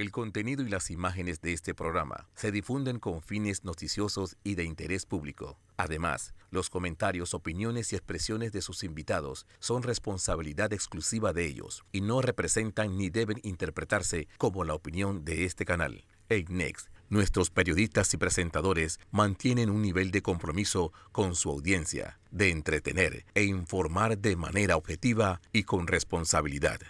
El contenido y las imágenes de este programa se difunden con fines noticiosos y de interés público. Además, los comentarios, opiniones y expresiones de sus invitados son responsabilidad exclusiva de ellos y no representan ni deben interpretarse como la opinión de este canal. Next, nuestros periodistas y presentadores mantienen un nivel de compromiso con su audiencia, de entretener e informar de manera objetiva y con responsabilidad.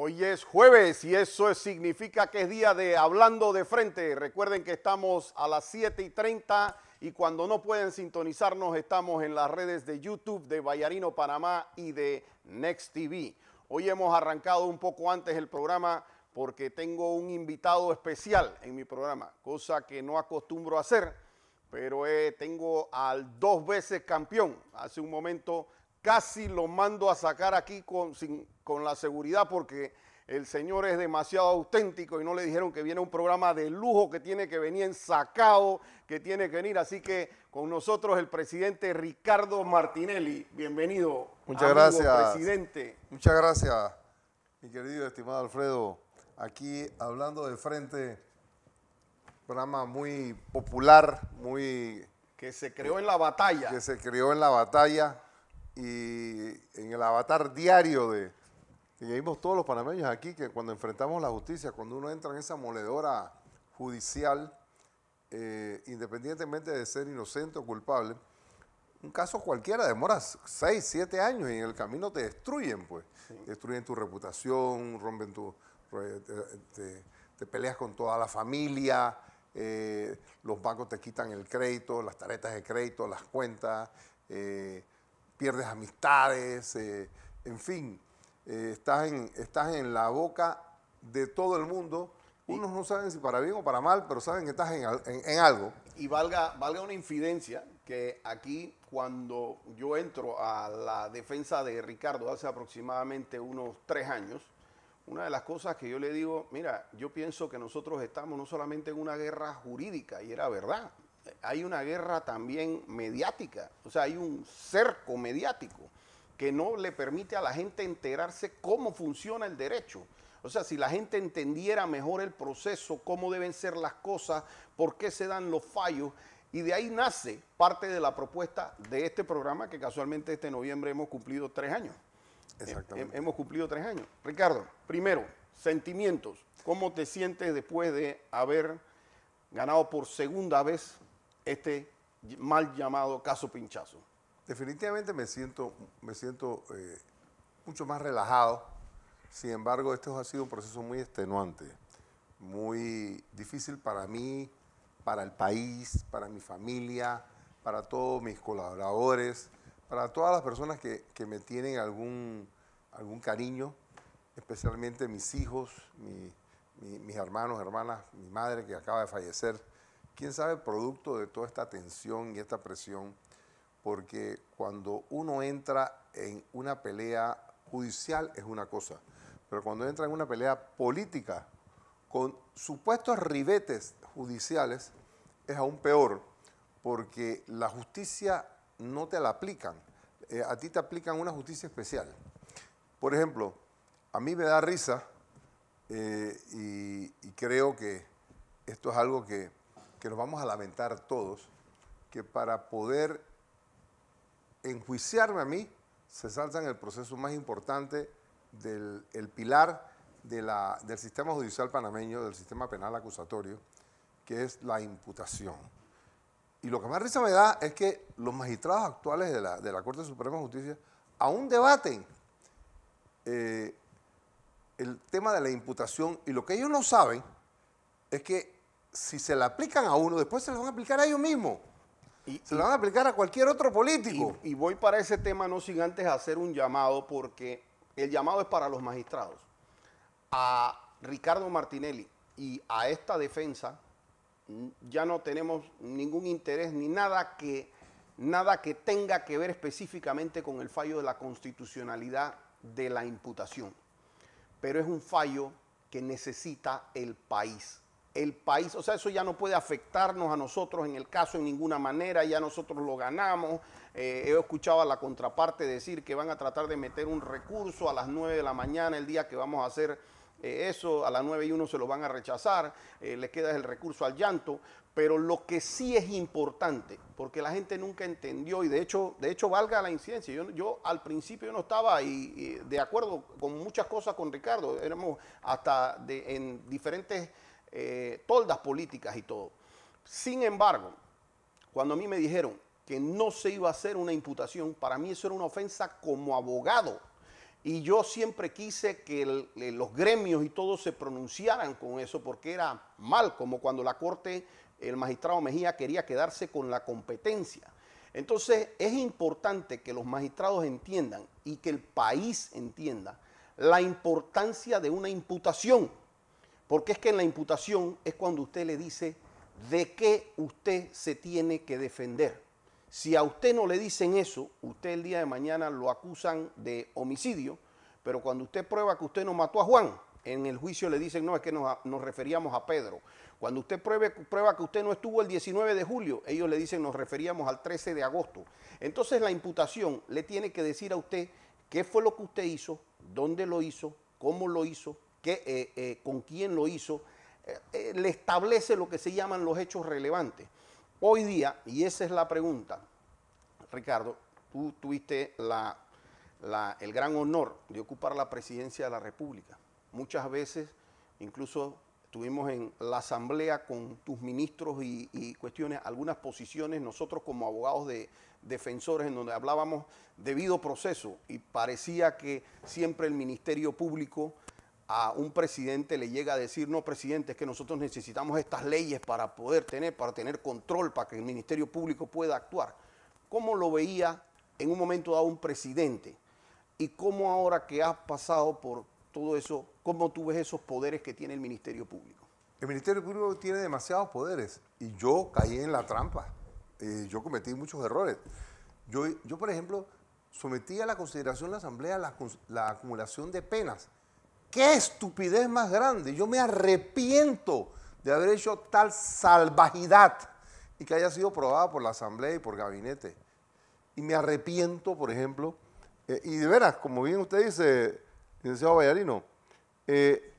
Hoy es jueves y eso significa que es día de Hablando de Frente. Recuerden que estamos a las 7 y 30 y cuando no pueden sintonizarnos estamos en las redes de YouTube de Vallarino Panamá y de Next TV. Hoy hemos arrancado un poco antes el programa porque tengo un invitado especial en mi programa, cosa que no acostumbro a hacer, pero eh, tengo al dos veces campeón. Hace un momento casi lo mando a sacar aquí con, con la seguridad porque el señor es demasiado auténtico y no le dijeron que viene un programa de lujo que tiene que venir en sacado, que tiene que venir. Así que con nosotros el presidente Ricardo Martinelli. Bienvenido. Muchas gracias. Presidente. Muchas gracias, mi querido estimado Alfredo. Aquí hablando de frente, programa muy popular, muy... Que se creó en la batalla. Que se creó en la batalla y en el avatar diario de... Y vimos todos los panameños aquí que cuando enfrentamos la justicia, cuando uno entra en esa moledora judicial, eh, independientemente de ser inocente o culpable, un caso cualquiera demora 6, 7 años y en el camino te destruyen, pues. Destruyen tu reputación, rompen tu... Eh, te, peleas con toda la familia, eh, los bancos te quitan el crédito, las tarjetas de crédito, las cuentas pierdes amistades, eh, en fin, eh, estás, en, estás en la boca de todo el mundo. Unos no saben si para bien o para mal, pero saben que estás en, algo. Y valga, valga una infidencia, que aquí cuando yo entro a la defensa de Ricardo hace aproximadamente unos tres años, una de las cosas que yo le digo, mira, yo pienso que nosotros estamos no solamente en una guerra jurídica, y era verdad, hay una guerra también mediática, o sea, hay un cerco mediático que no le permite a la gente enterarse cómo funciona el derecho. O sea, si la gente entendiera mejor el proceso, cómo deben ser las cosas, por qué se dan los fallos, y de ahí nace parte de la propuesta de este programa que casualmente este noviembre hemos cumplido tres años. Exactamente. Hemos cumplido tres años. Ricardo, primero, sentimientos. ¿Cómo te sientes después de haber ganado por segunda vez este mal llamado caso pinchazo? Definitivamente me siento, me siento eh, mucho más relajado. Sin embargo, esto ha sido un proceso muy extenuante, muy difícil para mí, para el país, para mi familia, para todos mis colaboradores, para todas las personas que, me tienen algún, cariño, especialmente mis hijos, mis hermanos, hermanas, mi madre que acaba de fallecer quién sabe, producto de toda esta tensión y esta presión, porque cuando uno entra en una pelea judicial es una cosa, pero cuando entra en una pelea política con supuestos ribetes judiciales es aún peor, porque la justicia no te la aplican, eh, a ti te aplican una justicia especial. Por ejemplo, a mí me da risa eh, y creo que esto es algo que que nos vamos a lamentar todos, que para poder enjuiciarme a mí, se salta en el proceso más importante del pilar de la, del sistema judicial panameño, del sistema penal acusatorio, que es la imputación. Y lo que más risa me da es que los magistrados actuales de la, Corte Suprema de Justicia aún debaten eh, el tema de la imputación y lo que ellos no saben es que si se la aplican a uno, después se la van a aplicar a ellos mismos. Y, se la van a aplicar a cualquier otro político. Y, y, voy para ese tema no sin antes hacer un llamado, porque el llamado es para los magistrados. A Ricardo Martinelli y a esta defensa ya no tenemos ningún interés ni nada que, nada que tenga que ver específicamente con el fallo de la constitucionalidad de la imputación. Pero es un fallo que necesita el país el país, o sea, eso ya no puede afectarnos a nosotros en el caso en ninguna manera, ya nosotros lo ganamos. Eh, he escuchado a la contraparte decir que van a tratar de meter un recurso a las 9 de la mañana, el día que vamos a hacer eh, eso, a las 9 y 1 se lo van a rechazar, eh, le queda el recurso al llanto, pero lo que sí es importante, porque la gente nunca entendió y de hecho, de hecho valga la incidencia, yo, yo al principio no estaba de acuerdo con muchas cosas con Ricardo, éramos hasta en diferentes todas eh, toldas políticas y todo. Sin embargo, cuando a mí me dijeron que no se iba a hacer una imputación, para mí eso era una ofensa como abogado. Y yo siempre quise que eh, los gremios y todos se pronunciaran con eso, porque era mal, como cuando la Corte, el magistrado Mejía quería quedarse con la competencia. Entonces es importante que los magistrados entiendan y que el país entienda la importancia de una imputación. Porque es que en la imputación es cuando usted le dice de qué usted se tiene que defender. Si a usted no le dicen eso, usted el día de mañana lo acusan de homicidio, pero cuando usted prueba que usted no mató a Juan, en el juicio le dicen, no, es que nos, referíamos a Pedro. Cuando usted prueba que usted no estuvo el 19 de julio, ellos le dicen, nos referíamos al 13 de agosto. Entonces la imputación le tiene que decir a usted qué fue lo que usted hizo, dónde lo hizo, cómo lo hizo, que, eh, eh, con quién lo hizo, eh, le establece lo que se llaman los hechos relevantes. Hoy día, y esa es la pregunta, Ricardo, tú tuviste el gran honor de ocupar la presidencia de la República. Muchas veces, incluso estuvimos en la asamblea con tus ministros y cuestiones, algunas posiciones, nosotros como abogados de defensores, en donde hablábamos debido proceso y parecía que siempre el Ministerio Público a un presidente le llega a decir, no, presidente, es que nosotros necesitamos estas leyes para poder tener, para tener control, para que el Ministerio Público pueda actuar. ¿Cómo lo veía en un momento dado un presidente? ¿Y cómo ahora que has pasado por todo eso, cómo tú ves esos poderes que tiene el Ministerio Público? El Ministerio Público tiene demasiados poderes y yo caí en la trampa. Eh, yo cometí muchos errores. Yo, yo, por ejemplo, sometí a la consideración de la Asamblea la acumulación de penas Qué estupidez más grande. Yo me arrepiento de haber hecho tal salvajidad y que haya sido probada por la Asamblea y por gabinete. Y me arrepiento, por ejemplo, eh, y de veras, como bien usted dice, licenciado Vallarino, eh,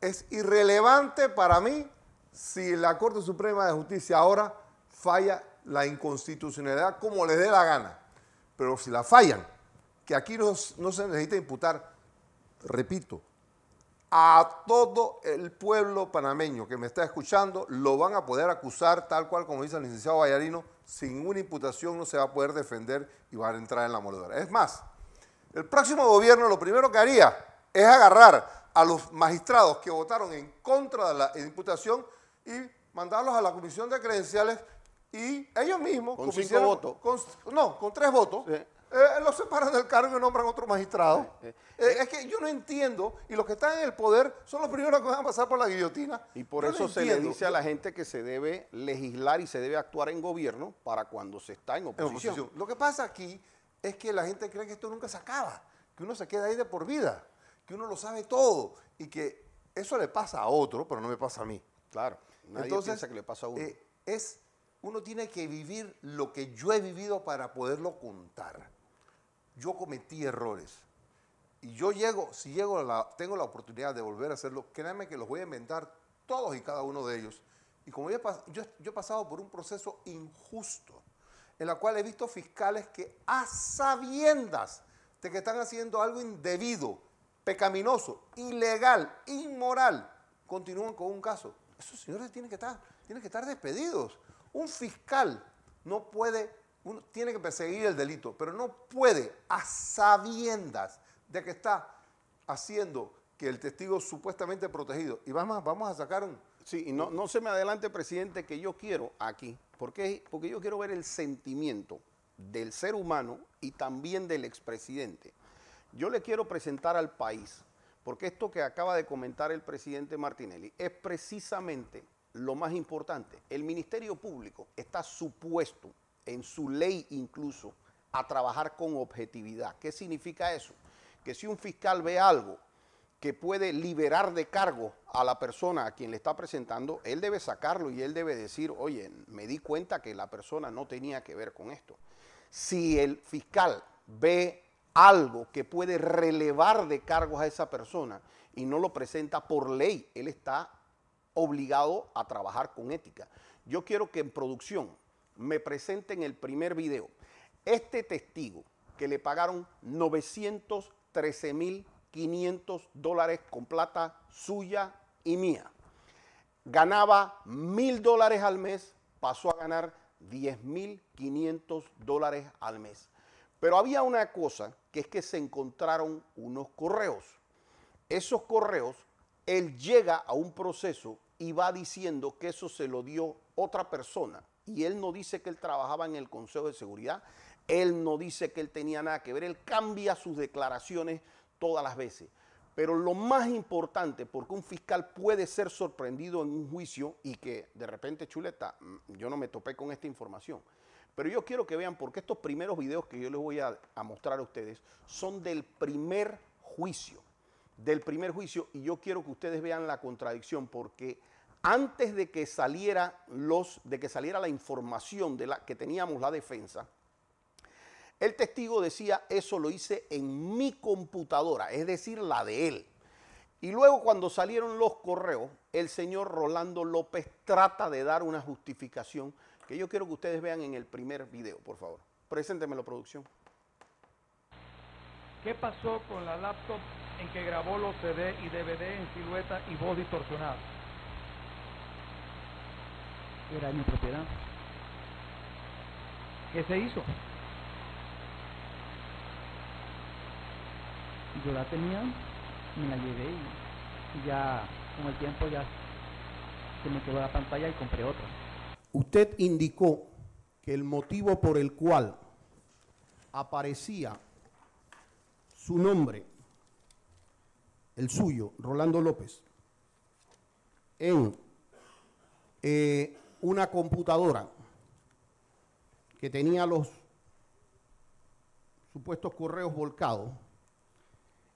es irrelevante para mí si la Corte Suprema de Justicia ahora falla la inconstitucionalidad como le dé la gana. Pero si la fallan, que aquí no se necesita imputar, repito, a todo el pueblo panameño que me está escuchando, lo van a poder acusar tal cual como dice el licenciado Vallarino, sin una imputación no se va a poder defender y van a entrar en la moledora. Es más, el próximo gobierno lo primero que haría es agarrar a los magistrados que votaron en contra de la imputación y mandarlos a la comisión de credenciales y ellos mismos... Con cinco votos. no, con tres votos. Eh, lo separan del cargo y nombran otro magistrado. Eh, eh, eh, es que yo no entiendo, y los que están en el poder son los primeros que van a pasar por la guillotina. Y por eso se le dice a la gente que se debe legislar y se debe actuar en gobierno para cuando se está en oposición. Lo que pasa aquí es que la gente cree que esto nunca se acaba, que uno se queda ahí de por vida, que uno lo sabe todo y que eso le pasa a otro, pero no me pasa a mí. Claro, nadie Entonces, piensa que le pasa a uno. es, uno tiene que vivir lo que yo he vivido para poderlo contar yo cometí errores. Y yo llego, si llego a la, tengo la oportunidad de volver a hacerlo, créanme que los voy a inventar todos y cada uno de ellos. Y como yo he, he pasado por un proceso injusto, en la cual he visto fiscales que a sabiendas de que están haciendo algo indebido, pecaminoso, ilegal, inmoral, continúan con un caso. Esos señores tienen que estar, tienen que estar despedidos. Un fiscal no puede uno tiene que perseguir el delito, pero no puede a sabiendas de que está haciendo que el testigo supuestamente protegido. Y vamos, vamos a sacar un... Sí, y no, no se me adelante, presidente, que yo quiero aquí, porque yo quiero ver el sentimiento del ser humano y también del expresidente. Yo le quiero presentar al país, porque esto que acaba de comentar el presidente Martinelli es precisamente lo más importante. El Ministerio Público está supuesto en su ley incluso, a trabajar con objetividad. ¿Qué significa eso? Que si un fiscal ve algo que puede liberar de cargo a la persona a quien le está presentando, él debe sacarlo y él debe decir, oye, me di cuenta que la persona no tenía que ver con esto. Si el fiscal ve algo que puede relevar de cargo a esa persona y no lo presenta por ley, él está obligado a trabajar con ética. Yo quiero que en producción me en el primer video. Este testigo que le pagaron 913.500 dólares con plata suya y mía, ganaba mil dólares al mes, pasó a ganar 10.500 dólares al mes. Pero había una cosa, que es que se encontraron unos correos. Esos correos, él llega a un proceso y va diciendo que eso se lo dio otra persona y él no dice que él trabajaba en el Consejo de Seguridad, él no dice que él tenía nada que ver, él cambia sus declaraciones todas las veces. Pero lo más importante, porque un fiscal puede ser sorprendido en un juicio y que de repente, chuleta, mm, yo no me topé con esta información. Pero yo quiero que vean, porque estos primeros videos que yo les voy a, mostrar a ustedes son del primer juicio, del primer juicio, y yo quiero que ustedes vean la contradicción, porque antes de que saliera los, de que saliera la información de la que teníamos la defensa, el testigo decía, eso lo hice en mi computadora, es decir, la de él. Y luego cuando salieron los correos, el señor Rolando López trata de dar una justificación que yo quiero que ustedes vean en el primer video, por favor. Preséntemelo, producción. ¿Qué pasó con la laptop en que grabó los CD y DVD en silueta y voz distorsionada? era de mi propiedad. ¿Qué se hizo? Yo la tenía, me la llevé y ya con el tiempo ya se me quedó la pantalla y compré otra. Usted indicó que el motivo por el cual aparecía su nombre, el suyo, Rolando López, en eh, una computadora que tenía los supuestos correos volcados,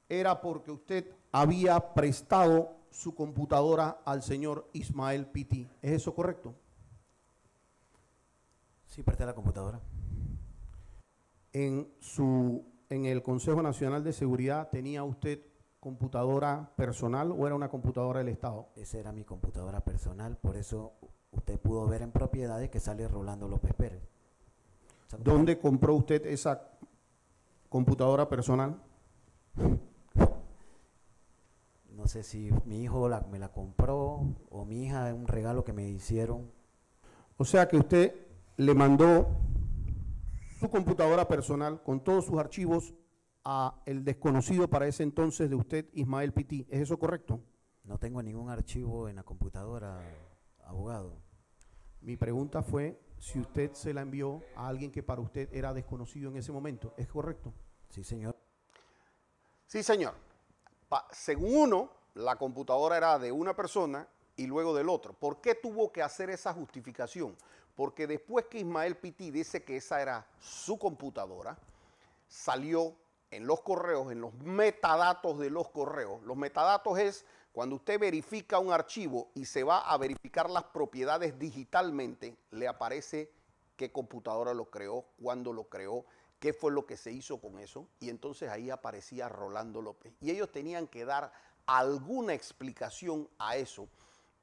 era porque usted había prestado su computadora al señor Ismael Pitti. ¿Es eso correcto? Sí, presté la computadora. En, su, en el Consejo Nacional de Seguridad tenía usted computadora personal o era una computadora del Estado? Esa era mi computadora personal, por eso usted pudo ver en propiedades que sale Rolando López Pérez. ¿Dónde compró usted esa computadora personal? No sé si mi hijo me la compró o mi hija, un regalo que me hicieron. O sea que usted le mandó su computadora personal con todos sus archivos a el desconocido para ese entonces de usted, Ismael Piti. ¿Es eso correcto? No tengo ningún archivo en la computadora, abogado. Mi pregunta fue si usted se la envió a alguien que para usted era desconocido en ese momento. ¿Es correcto? Sí, señor. Sí, señor. según uno, la computadora era de una persona y luego del otro. ¿Por qué tuvo que hacer esa justificación? Porque después que Ismael Piti dice que esa era su computadora, salió en los correos, en los metadatos de los correos. Los metadatos es cuando usted verifica un archivo y se va a verificar las propiedades digitalmente, le aparece qué computadora lo creó, cuándo lo creó, qué fue lo que se hizo con eso. Y entonces ahí aparecía Rolando López. Y ellos tenían que dar alguna explicación a eso.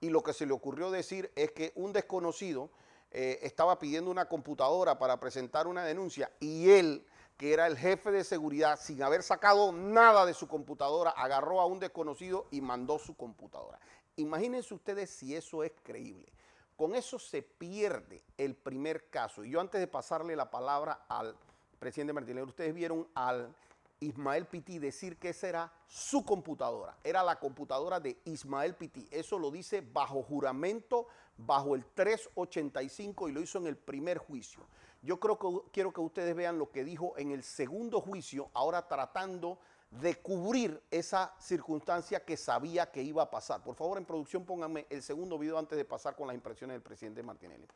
Y lo que se le ocurrió decir es que un desconocido eh, estaba pidiendo una computadora para presentar una denuncia y él que era el jefe de seguridad, sin haber sacado nada de su computadora, agarró a un desconocido y mandó su computadora. Imagínense ustedes si eso es creíble. Con eso se pierde el primer caso. Y yo antes de pasarle la palabra al presidente Martínez, ustedes vieron al Ismael Piti decir que esa era su computadora, era la computadora de Ismael Piti. Eso lo dice bajo juramento, bajo el 385 y lo hizo en el primer juicio. Yo creo que quiero que ustedes vean lo que dijo en el segundo juicio, ahora tratando de cubrir esa circunstancia que sabía que iba a pasar. Por favor, en producción pónganme el segundo video antes de pasar con las impresiones del presidente Martinelli.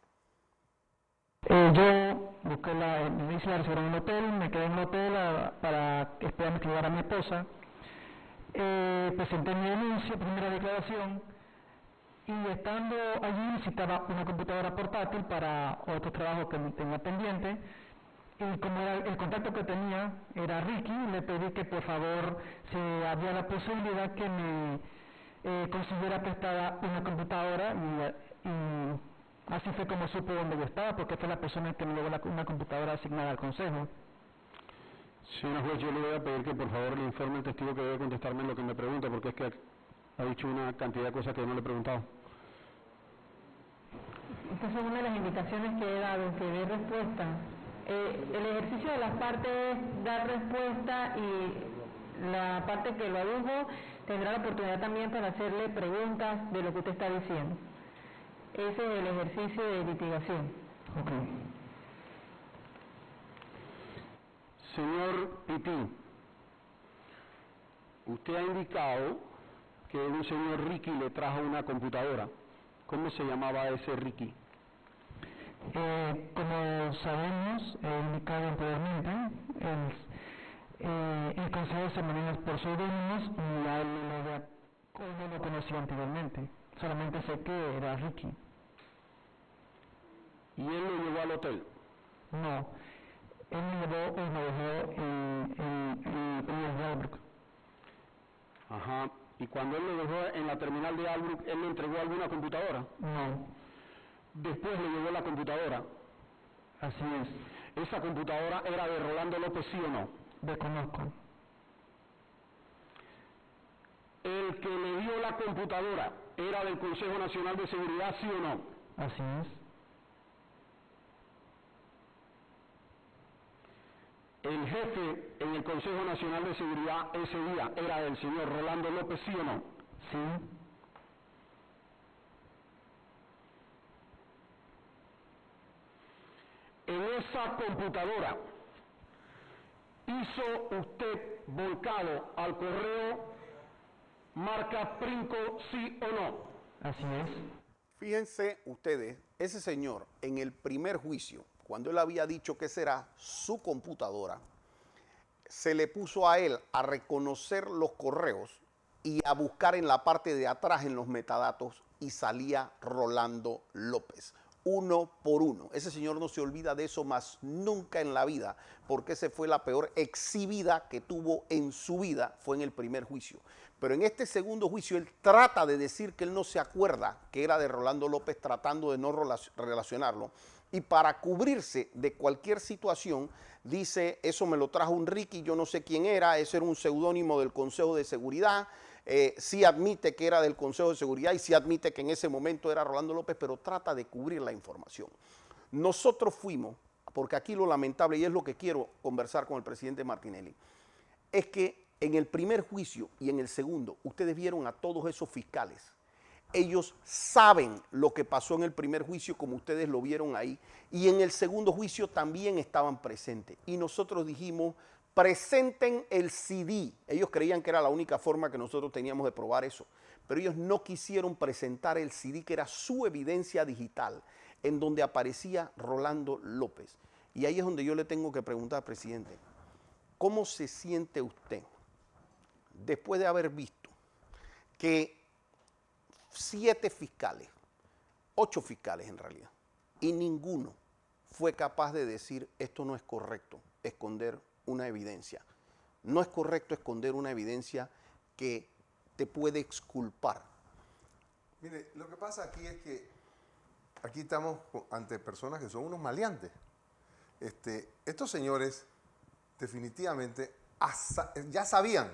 Eh, yo busqué la, me la en un hotel, me quedé en un hotel ah, para esperar a mi esposa. Eh, presenté mi denuncia, primera declaración y estando allí necesitaba una computadora portátil para otro trabajo que tenía pendiente y como era el contacto que tenía era Ricky, le pedí que por favor si había la posibilidad que me eh, consiguiera prestada una computadora y, así fue como supo dónde yo estaba porque fue la persona que me llevó una computadora asignada al consejo. Señor juez, yo le voy a pedir que por favor le informe al testigo que debe contestarme lo que me pregunta porque es que ha dicho una cantidad de cosas que no le he preguntado es una de las indicaciones que he dado, que dé respuesta, eh, el ejercicio de las partes es dar respuesta y la parte que lo adujo tendrá la oportunidad también para hacerle preguntas de lo que usted está diciendo. Ese es el ejercicio de litigación. ok Señor Piti usted ha indicado que un señor Ricky le trajo una computadora. ¿Cómo se llamaba ese Ricky? Eh, como sabemos, he indicado anteriormente, el, eh, consejo de maneja por seudónimos la él no lo conocía anteriormente. Solamente sé que era Ricky. ¿Y él lo llevó al hotel? No. Él me llevó y me dejó en, en, en, Albrook. Ajá. ¿Y cuando él lo dejó en la terminal de Albrook, él le entregó alguna computadora? No después le llegó la computadora. Así es. ¿Esa computadora era de Rolando López, sí o no? Desconozco. El que le dio la computadora era del Consejo Nacional de Seguridad, sí o no? Así es. El jefe en el Consejo Nacional de Seguridad ese día era del señor Rolando López, sí o no? Sí. en esa computadora hizo usted volcado al correo marca Princo, sí o no? Así es. Fíjense ustedes, ese señor en el primer juicio, cuando él había dicho que será su computadora, se le puso a él a reconocer los correos y a buscar en la parte de atrás en los metadatos y salía Rolando López uno por uno. Ese señor no se olvida de eso más nunca en la vida, porque esa fue la peor exhibida que tuvo en su vida, fue en el primer juicio. Pero en este segundo juicio él trata de decir que él no se acuerda que era de Rolando López tratando de no relacionarlo. Y para cubrirse de cualquier situación, dice, eso me lo trajo un Ricky, yo no sé quién era, ese era un seudónimo del Consejo de Seguridad, si eh, sí admite que era del Consejo de Seguridad y sí admite que en ese momento era Rolando López, pero trata de cubrir la información. Nosotros fuimos, porque aquí lo lamentable, y es lo que quiero conversar con el presidente Martinelli, es que en el primer juicio y en el segundo, ustedes vieron a todos esos fiscales. Ellos saben lo que pasó en el primer juicio, como ustedes lo vieron ahí, y en el segundo juicio también estaban presentes. Y nosotros dijimos, presenten el CD. Ellos creían que era la única forma que nosotros teníamos de probar eso, pero ellos no quisieron presentar el CD, que era su evidencia digital, en donde aparecía Rolando López. Y ahí es donde yo le tengo que preguntar, presidente, ¿cómo se siente usted después de haber visto que siete fiscales, ocho fiscales en realidad, y ninguno fue capaz de decir esto no es correcto, esconder una evidencia. No es correcto esconder una evidencia que te puede exculpar. Mire, lo que pasa aquí es que aquí estamos ante personas que son unos maleantes. Este, estos señores definitivamente ya sabían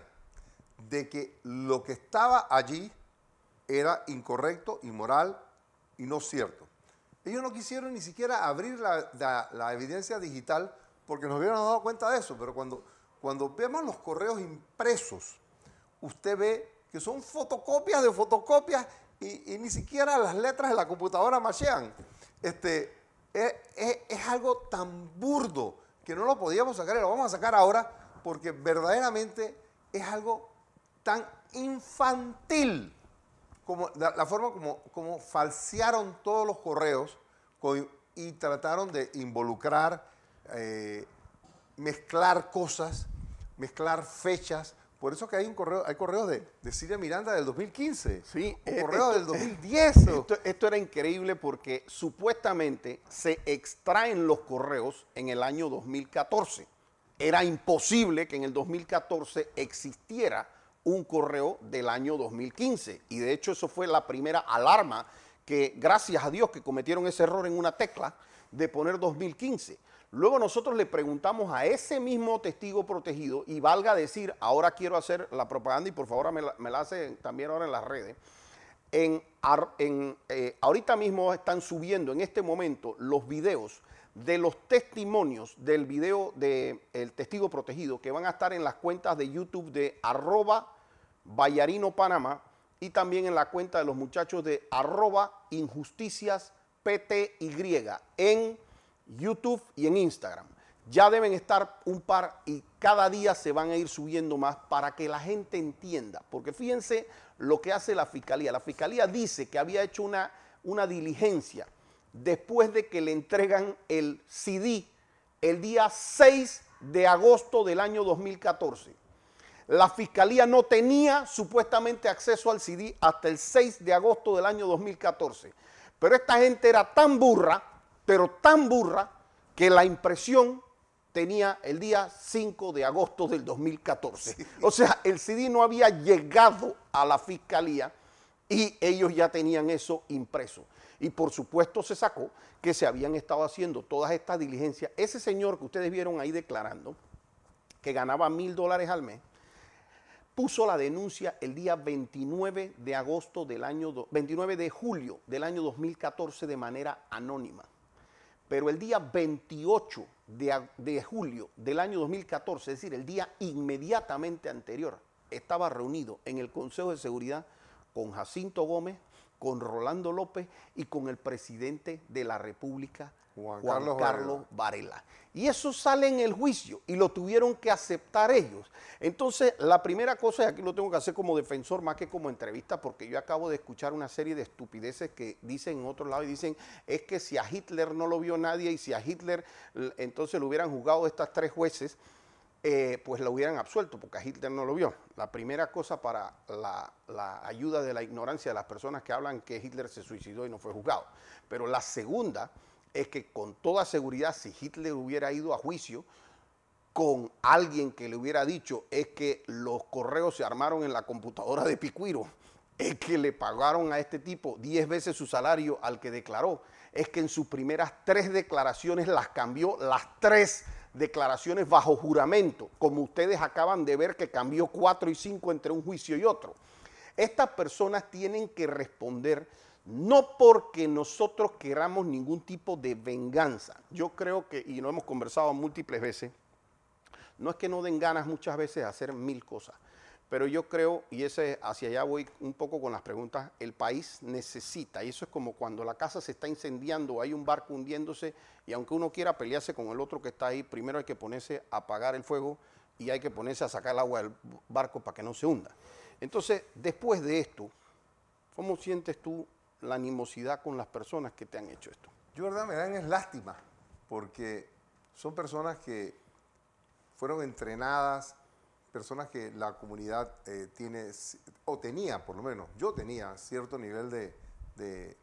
de que lo que estaba allí era incorrecto, inmoral y no cierto. Ellos no quisieron ni siquiera abrir la, la evidencia digital porque nos hubieran dado cuenta de eso, pero cuando, cuando vemos los correos impresos, usted ve que son fotocopias de fotocopias y, ni siquiera las letras de la computadora machean. Este, es, algo tan burdo que no lo podíamos sacar y lo vamos a sacar ahora porque verdaderamente es algo tan infantil como la, forma como, como falsearon todos los correos y trataron de involucrar eh, mezclar cosas, mezclar fechas. Por eso que hay un correo, hay correos de, de Miranda del 2015. Sí, eh, correo del 2010. Eh, esto, era increíble porque supuestamente se extraen los correos en el año 2014. Era imposible que en el 2014 existiera un correo del año 2015. Y de hecho, eso fue la primera alarma que, gracias a Dios, que cometieron ese error en una tecla de poner 2015 Luego nosotros le preguntamos a ese mismo testigo protegido, y valga decir, ahora quiero hacer la propaganda y por favor me la, hacen también ahora en las redes. En, eh, ahorita mismo están subiendo en este momento los videos de los testimonios del video del el testigo protegido que van a estar en las cuentas de YouTube de arroba Bayarino Panamá y también en la cuenta de los muchachos de arroba injusticias PTY en YouTube y en Instagram. Ya deben estar un par y cada día se van a ir subiendo más para que la gente entienda. Porque fíjense lo que hace la fiscalía. La fiscalía dice que había hecho una, una diligencia después de que le entregan el CD el día 6 de agosto del año 2014. La fiscalía no tenía supuestamente acceso al CD hasta el 6 de agosto del año 2014. Pero esta gente era tan burra pero tan burra que la impresión tenía el día 5 de agosto del 2014. O sea, el CD no había llegado a la fiscalía y ellos ya tenían eso impreso. Y por supuesto se sacó que se habían estado haciendo todas estas diligencias. Ese señor que ustedes vieron ahí declarando, que ganaba mil dólares al mes, puso la denuncia el día 29 de agosto del año, 29 de julio del año 2014 de manera anónima. Pero el día 28 de, julio del año 2014, es decir, el día inmediatamente anterior, estaba reunido en el Consejo de Seguridad con Jacinto Gómez, con Rolando López y con el presidente de la República, Juan, Carlos, Varela. Y eso sale en el juicio y lo tuvieron que aceptar ellos. Entonces, la primera cosa, y aquí lo tengo que hacer como defensor más que como entrevista, porque yo acabo de escuchar una serie de estupideces que dicen en otro lado y dicen, es que si a Hitler no lo vio nadie y si a Hitler entonces lo hubieran juzgado estas tres jueces, eh, pues lo hubieran absuelto, porque Hitler no lo vio. La primera cosa para la, ayuda de la ignorancia de las personas que hablan que Hitler se suicidó y no fue juzgado. Pero la segunda es que con toda seguridad, si Hitler hubiera ido a juicio con alguien que le hubiera dicho es que los correos se armaron en la computadora de Picuiro, es que le pagaron a este tipo 10 veces su salario al que declaró, es que en sus primeras tres declaraciones las cambió las tres declaraciones bajo juramento, como ustedes acaban de ver que cambió cuatro y cinco entre un juicio y otro. Estas personas tienen que responder no porque nosotros queramos ningún tipo de venganza. Yo creo que, y no hemos conversado múltiples veces, no es que no den ganas muchas veces hacer mil cosas, pero yo creo, y ese, hacia allá voy un poco con las preguntas, el país necesita, y eso es como cuando la casa se está incendiando, hay un barco hundiéndose, y aunque uno quiera pelearse con el otro que está ahí, primero hay que ponerse a apagar el fuego y hay que ponerse a sacar el agua del barco para que no se hunda. Entonces, después de esto, ¿cómo sientes tú la animosidad con las personas que te han hecho esto? Yo verdad me dan es lástima, porque son personas que fueron entrenadas personas que la comunidad eh, tiene, o tenía por lo menos, yo tenía cierto nivel de,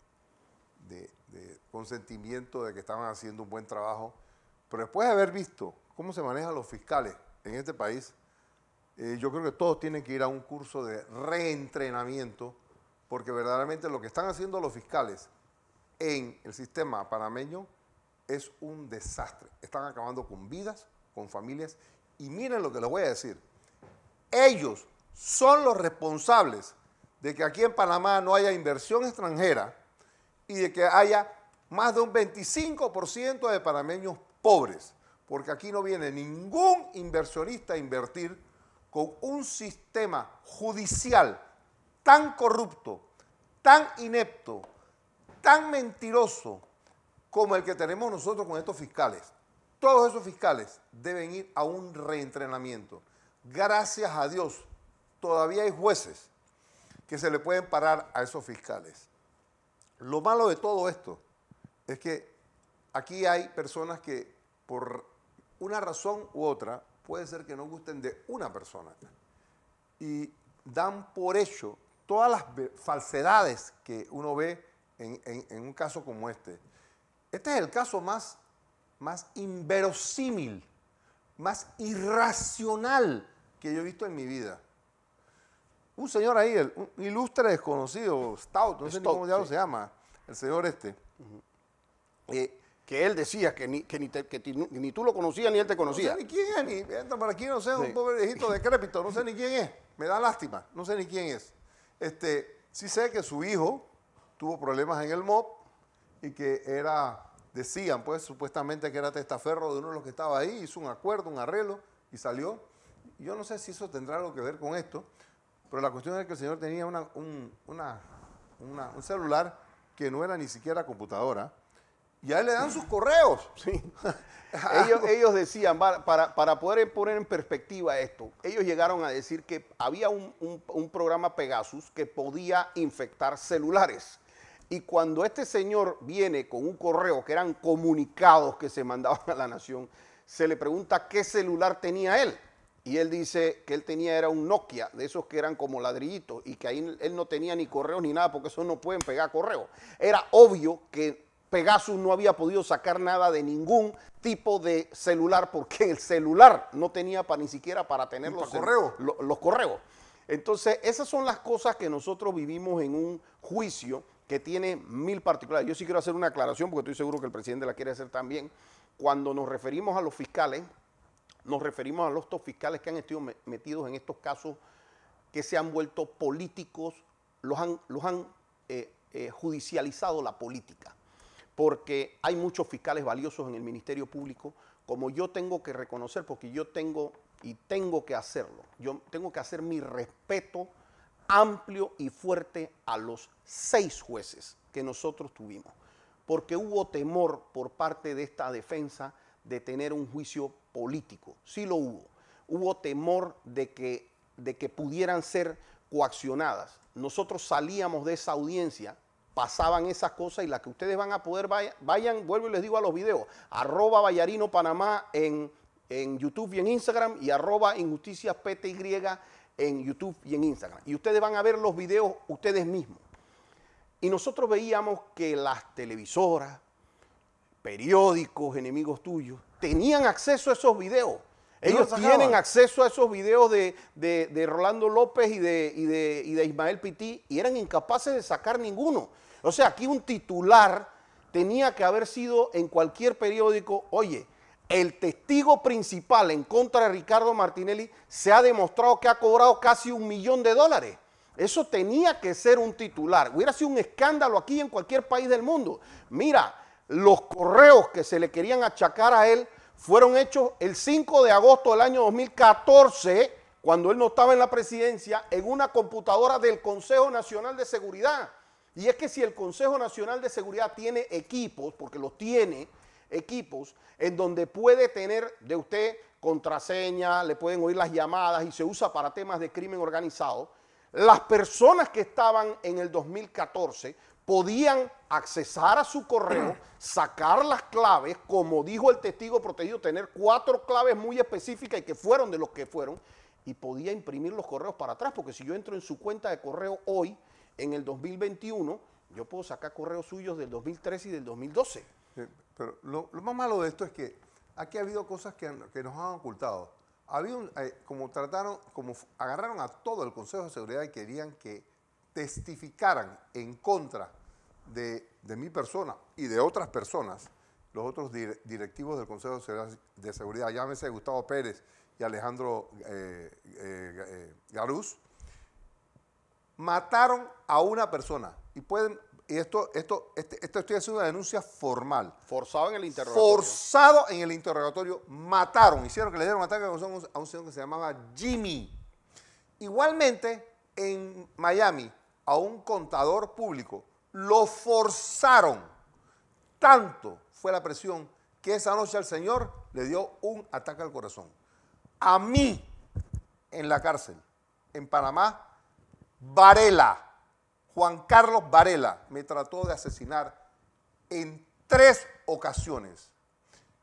consentimiento de que estaban haciendo un buen trabajo, pero después de haber visto cómo se manejan los fiscales en este país, eh, yo creo que todos tienen que ir a un curso de reentrenamiento, porque verdaderamente lo que están haciendo los fiscales en el sistema panameño es un desastre. Están acabando con vidas, con familias, y miren lo que les voy a decir ellos son los responsables de que aquí en Panamá no haya inversión extranjera y de que haya más de un 25% de panameños pobres, porque aquí no viene ningún inversionista a invertir con un sistema judicial tan corrupto, tan inepto, tan mentiroso como el que tenemos nosotros con estos fiscales. Todos esos fiscales deben ir a un reentrenamiento. Gracias a Dios, todavía hay jueces que se le pueden parar a esos fiscales. Lo malo de todo esto es que aquí hay personas que por una razón u otra puede ser que no gusten de una persona y dan por hecho todas las falsedades que uno ve en, un caso como este. Este es el caso más, más inverosímil más irracional que yo he visto en mi vida. Un señor ahí, un ilustre desconocido, Stout, no sé ni cómo se llama, el señor este. Eh, que él decía que ni, ni, tú lo conocías ni él te conocía. No sé ni quién es, ni, entra para aquí no sé, un pobre viejito decrépito, no sé ni quién es, me da lástima, no sé ni quién es. Este, sí sé que su hijo tuvo problemas en el MOB y que era decían, pues supuestamente que era testaferro de uno de los que estaba ahí, hizo un acuerdo, un arreglo y salió. Yo no sé si eso tendrá algo que ver con esto, pero la cuestión es que el señor tenía un, celular que no era ni siquiera computadora. Y a él le dan sus correos. Sí. ellos, decían, para, poder poner en perspectiva esto, ellos llegaron a decir que había un programa Pegasus que podía infectar celulares. Y cuando este señor viene con un correo, que eran comunicados que se mandaban a la nación, se le pregunta qué celular tenía él. Y él dice que él tenía era un Nokia, de esos que eran como ladrillitos, y que ahí él no tenía ni correos ni nada, porque esos no pueden pegar correos. Era obvio que Pegasus no había podido sacar nada de ningún tipo de celular, porque el celular no tenía para ni siquiera para tener los, correos? los correos. Entonces, esas son las cosas que nosotros vivimos en un juicio que tiene mil particulares. Yo sí quiero hacer una aclaración porque estoy seguro que el presidente la quiere hacer también. Cuando nos referimos a los fiscales, nos referimos a los dos fiscales que han estado metidos en estos casos que se han vuelto políticos, los han, los han eh, eh, judicializado la política, porque hay muchos fiscales valiosos en el Ministerio Público, como yo tengo que reconocer, porque yo tengo y tengo que hacerlo, yo tengo que hacer mi respeto amplio y fuerte a los seis jueces que nosotros tuvimos, porque hubo temor por parte de esta defensa de tener un juicio político, sí lo hubo, hubo temor de que, de que pudieran ser coaccionadas. Nosotros salíamos de esa audiencia, pasaban esas cosas y las que ustedes van a poder, vayan, vuelvo y les digo a los videos, arroba Vallarino Panamá en, YouTube y en Instagram y arroba Injusticias en YouTube y en Instagram. Y ustedes van a ver los videos ustedes mismos. Y nosotros veíamos que las televisoras, periódicos, enemigos tuyos, tenían acceso a esos videos. Ellos tienen acceso a esos videos de, Rolando López y de, de, y de Ismael Pití y eran incapaces de sacar ninguno. O sea, aquí un titular tenía que haber sido en cualquier periódico, oye, el testigo principal en contra de Ricardo Martinelli se ha demostrado que ha cobrado casi un millón de dólares. Eso tenía que ser un titular. Hubiera sido un escándalo aquí en cualquier país del mundo. Mira, los correos que se le querían achacar a él fueron hechos el 5 de agosto del año 2014, cuando él no estaba en la presidencia, en una computadora del Consejo Nacional de Seguridad. Y es que si el Consejo Nacional de Seguridad tiene equipos, porque los tiene, equipos en donde puede tener de usted contraseña, le pueden oír las llamadas y se usa para temas de crimen organizado. Las personas que estaban en el 2014 podían accesar a su correo, sacar las claves, como dijo el testigo protegido, tener cuatro claves muy específicas y que fueron de los que fueron, y podía imprimir los correos para atrás, porque si yo entro en su cuenta de correo hoy, en el 2021, yo puedo sacar correos suyos del 2013 y del 2012. Pero lo, más malo de esto es que aquí ha habido cosas que, nos han ocultado. Había eh, como trataron, como agarraron a todo el Consejo de Seguridad y querían que testificaran en contra de, mi persona y de otras personas, los otros directivos del Consejo de Seguridad, llámese Gustavo Pérez y Alejandro eh, eh, eh mataron a una persona y pueden y esto, esto, este, esto estoy haciendo una denuncia formal. Forzado en el interrogatorio. Forzado en el interrogatorio. Mataron, hicieron que le dieron un ataque al un, a un señor que se llamaba Jimmy. Igualmente, en Miami, a un contador público, lo forzaron. Tanto fue la presión que esa noche al señor le dio un ataque al corazón. A mí, en la cárcel, en Panamá, Varela Juan Carlos Varela me trató de asesinar en tres ocasiones.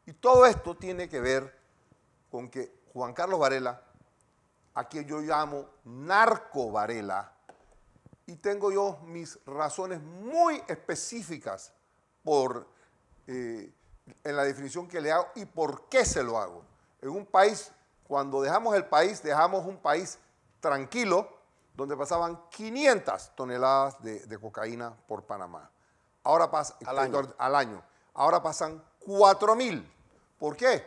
Y todo esto tiene que ver con que Juan Carlos Varela, a quien yo llamo narco Varela, y tengo yo mis razones muy específicas por, eh, en la definición que le hago y por qué se lo hago. En un país, cuando dejamos el país, dejamos un país tranquilo, donde pasaban 500 toneladas de, cocaína por Panamá. Ahora pasa, al, año. Ahora pasan 4.000. ¿Por qué?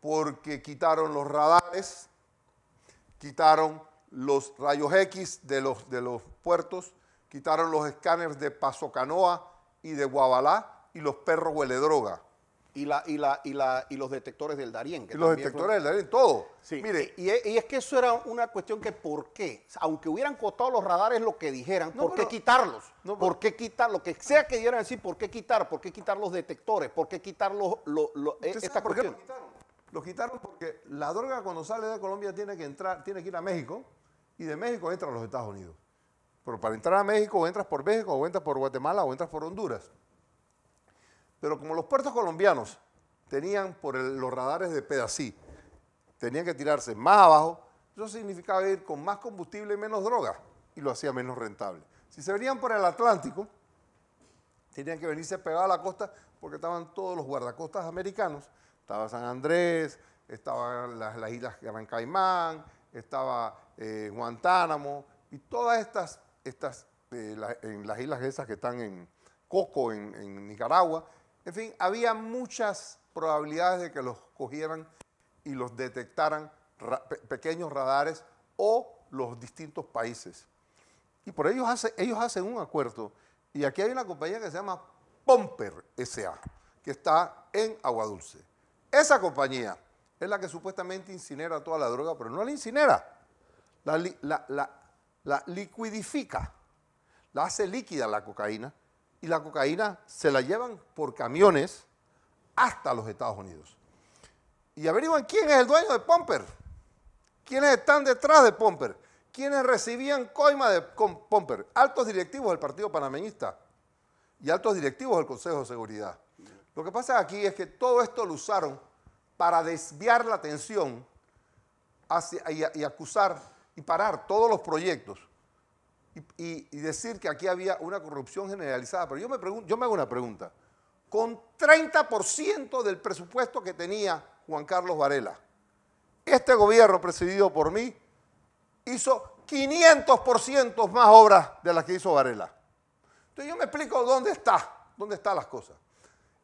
Porque quitaron los radares, quitaron los rayos X de los, de los puertos, quitaron los escáneres de Paso Canoa y de Guabalá y los perros huele droga. Y, la, y, la, y, la, y los detectores del Darién. y los detectores del Darien, todo. Mire. E, y, es que eso era una cuestión que por qué, aunque hubieran cotado los radares lo que dijeran, ¿por qué quitarlos? ¿Por qué quitar? Lo que sea que dieran así ¿por qué quitar? ¿Por qué quitar los detectores? ¿Por qué quitar los, lo, e, esta por Qué quitaron? quitaron porque la droga cuando sale de Colombia tiene que, entrar, tiene que ir a México y de México entra a los Estados Unidos. Pero para entrar a México o entras por México o entras por Guatemala o entras por Honduras. Pero como los puertos colombianos tenían por los radares de Pedací, tenían que tirarse más abajo, eso significaba ir con más combustible y menos droga, y lo hacía menos rentable. Si se venían por el Atlántico, tenían que venirse pegados a la costa porque estaban todos los guardacostas americanos, estaba San Andrés, estaban las, islas Gran Caimán, estaba eh, Guantánamo, y todas estas, estas eh, en las islas esas que están en Coco, en Nicaragua, en fin, había muchas probabilidades de que los cogieran y los detectaran pequeños radares o los distintos países. Y por ellos, ellos hacen un acuerdo. Y aquí hay una compañía que se llama Pomper S.A., que está en Aguadulce. Esa compañía es la que supuestamente incinera toda la droga, pero no la incinera. la liquidifica, la hace líquida la cocaína y la cocaína se la llevan por camiones hasta los Estados Unidos. Y averiguan quién es el dueño de Pomper, quiénes están detrás de Pomper, quiénes recibían coima de Pomper, altos directivos del Partido Panameñista y altos directivos del Consejo de Seguridad. Lo que pasa aquí es que todo esto lo usaron para desviar la atención y acusar y parar todos los proyectos y, decir que aquí había una corrupción generalizada. Pero yo me, pregunto, yo me hago una pregunta. Con 30% del presupuesto que tenía Juan Carlos Varela, este gobierno presidido por mí hizo 500% más obras de las que hizo Varela. Entonces yo me explico dónde está, dónde están las cosas.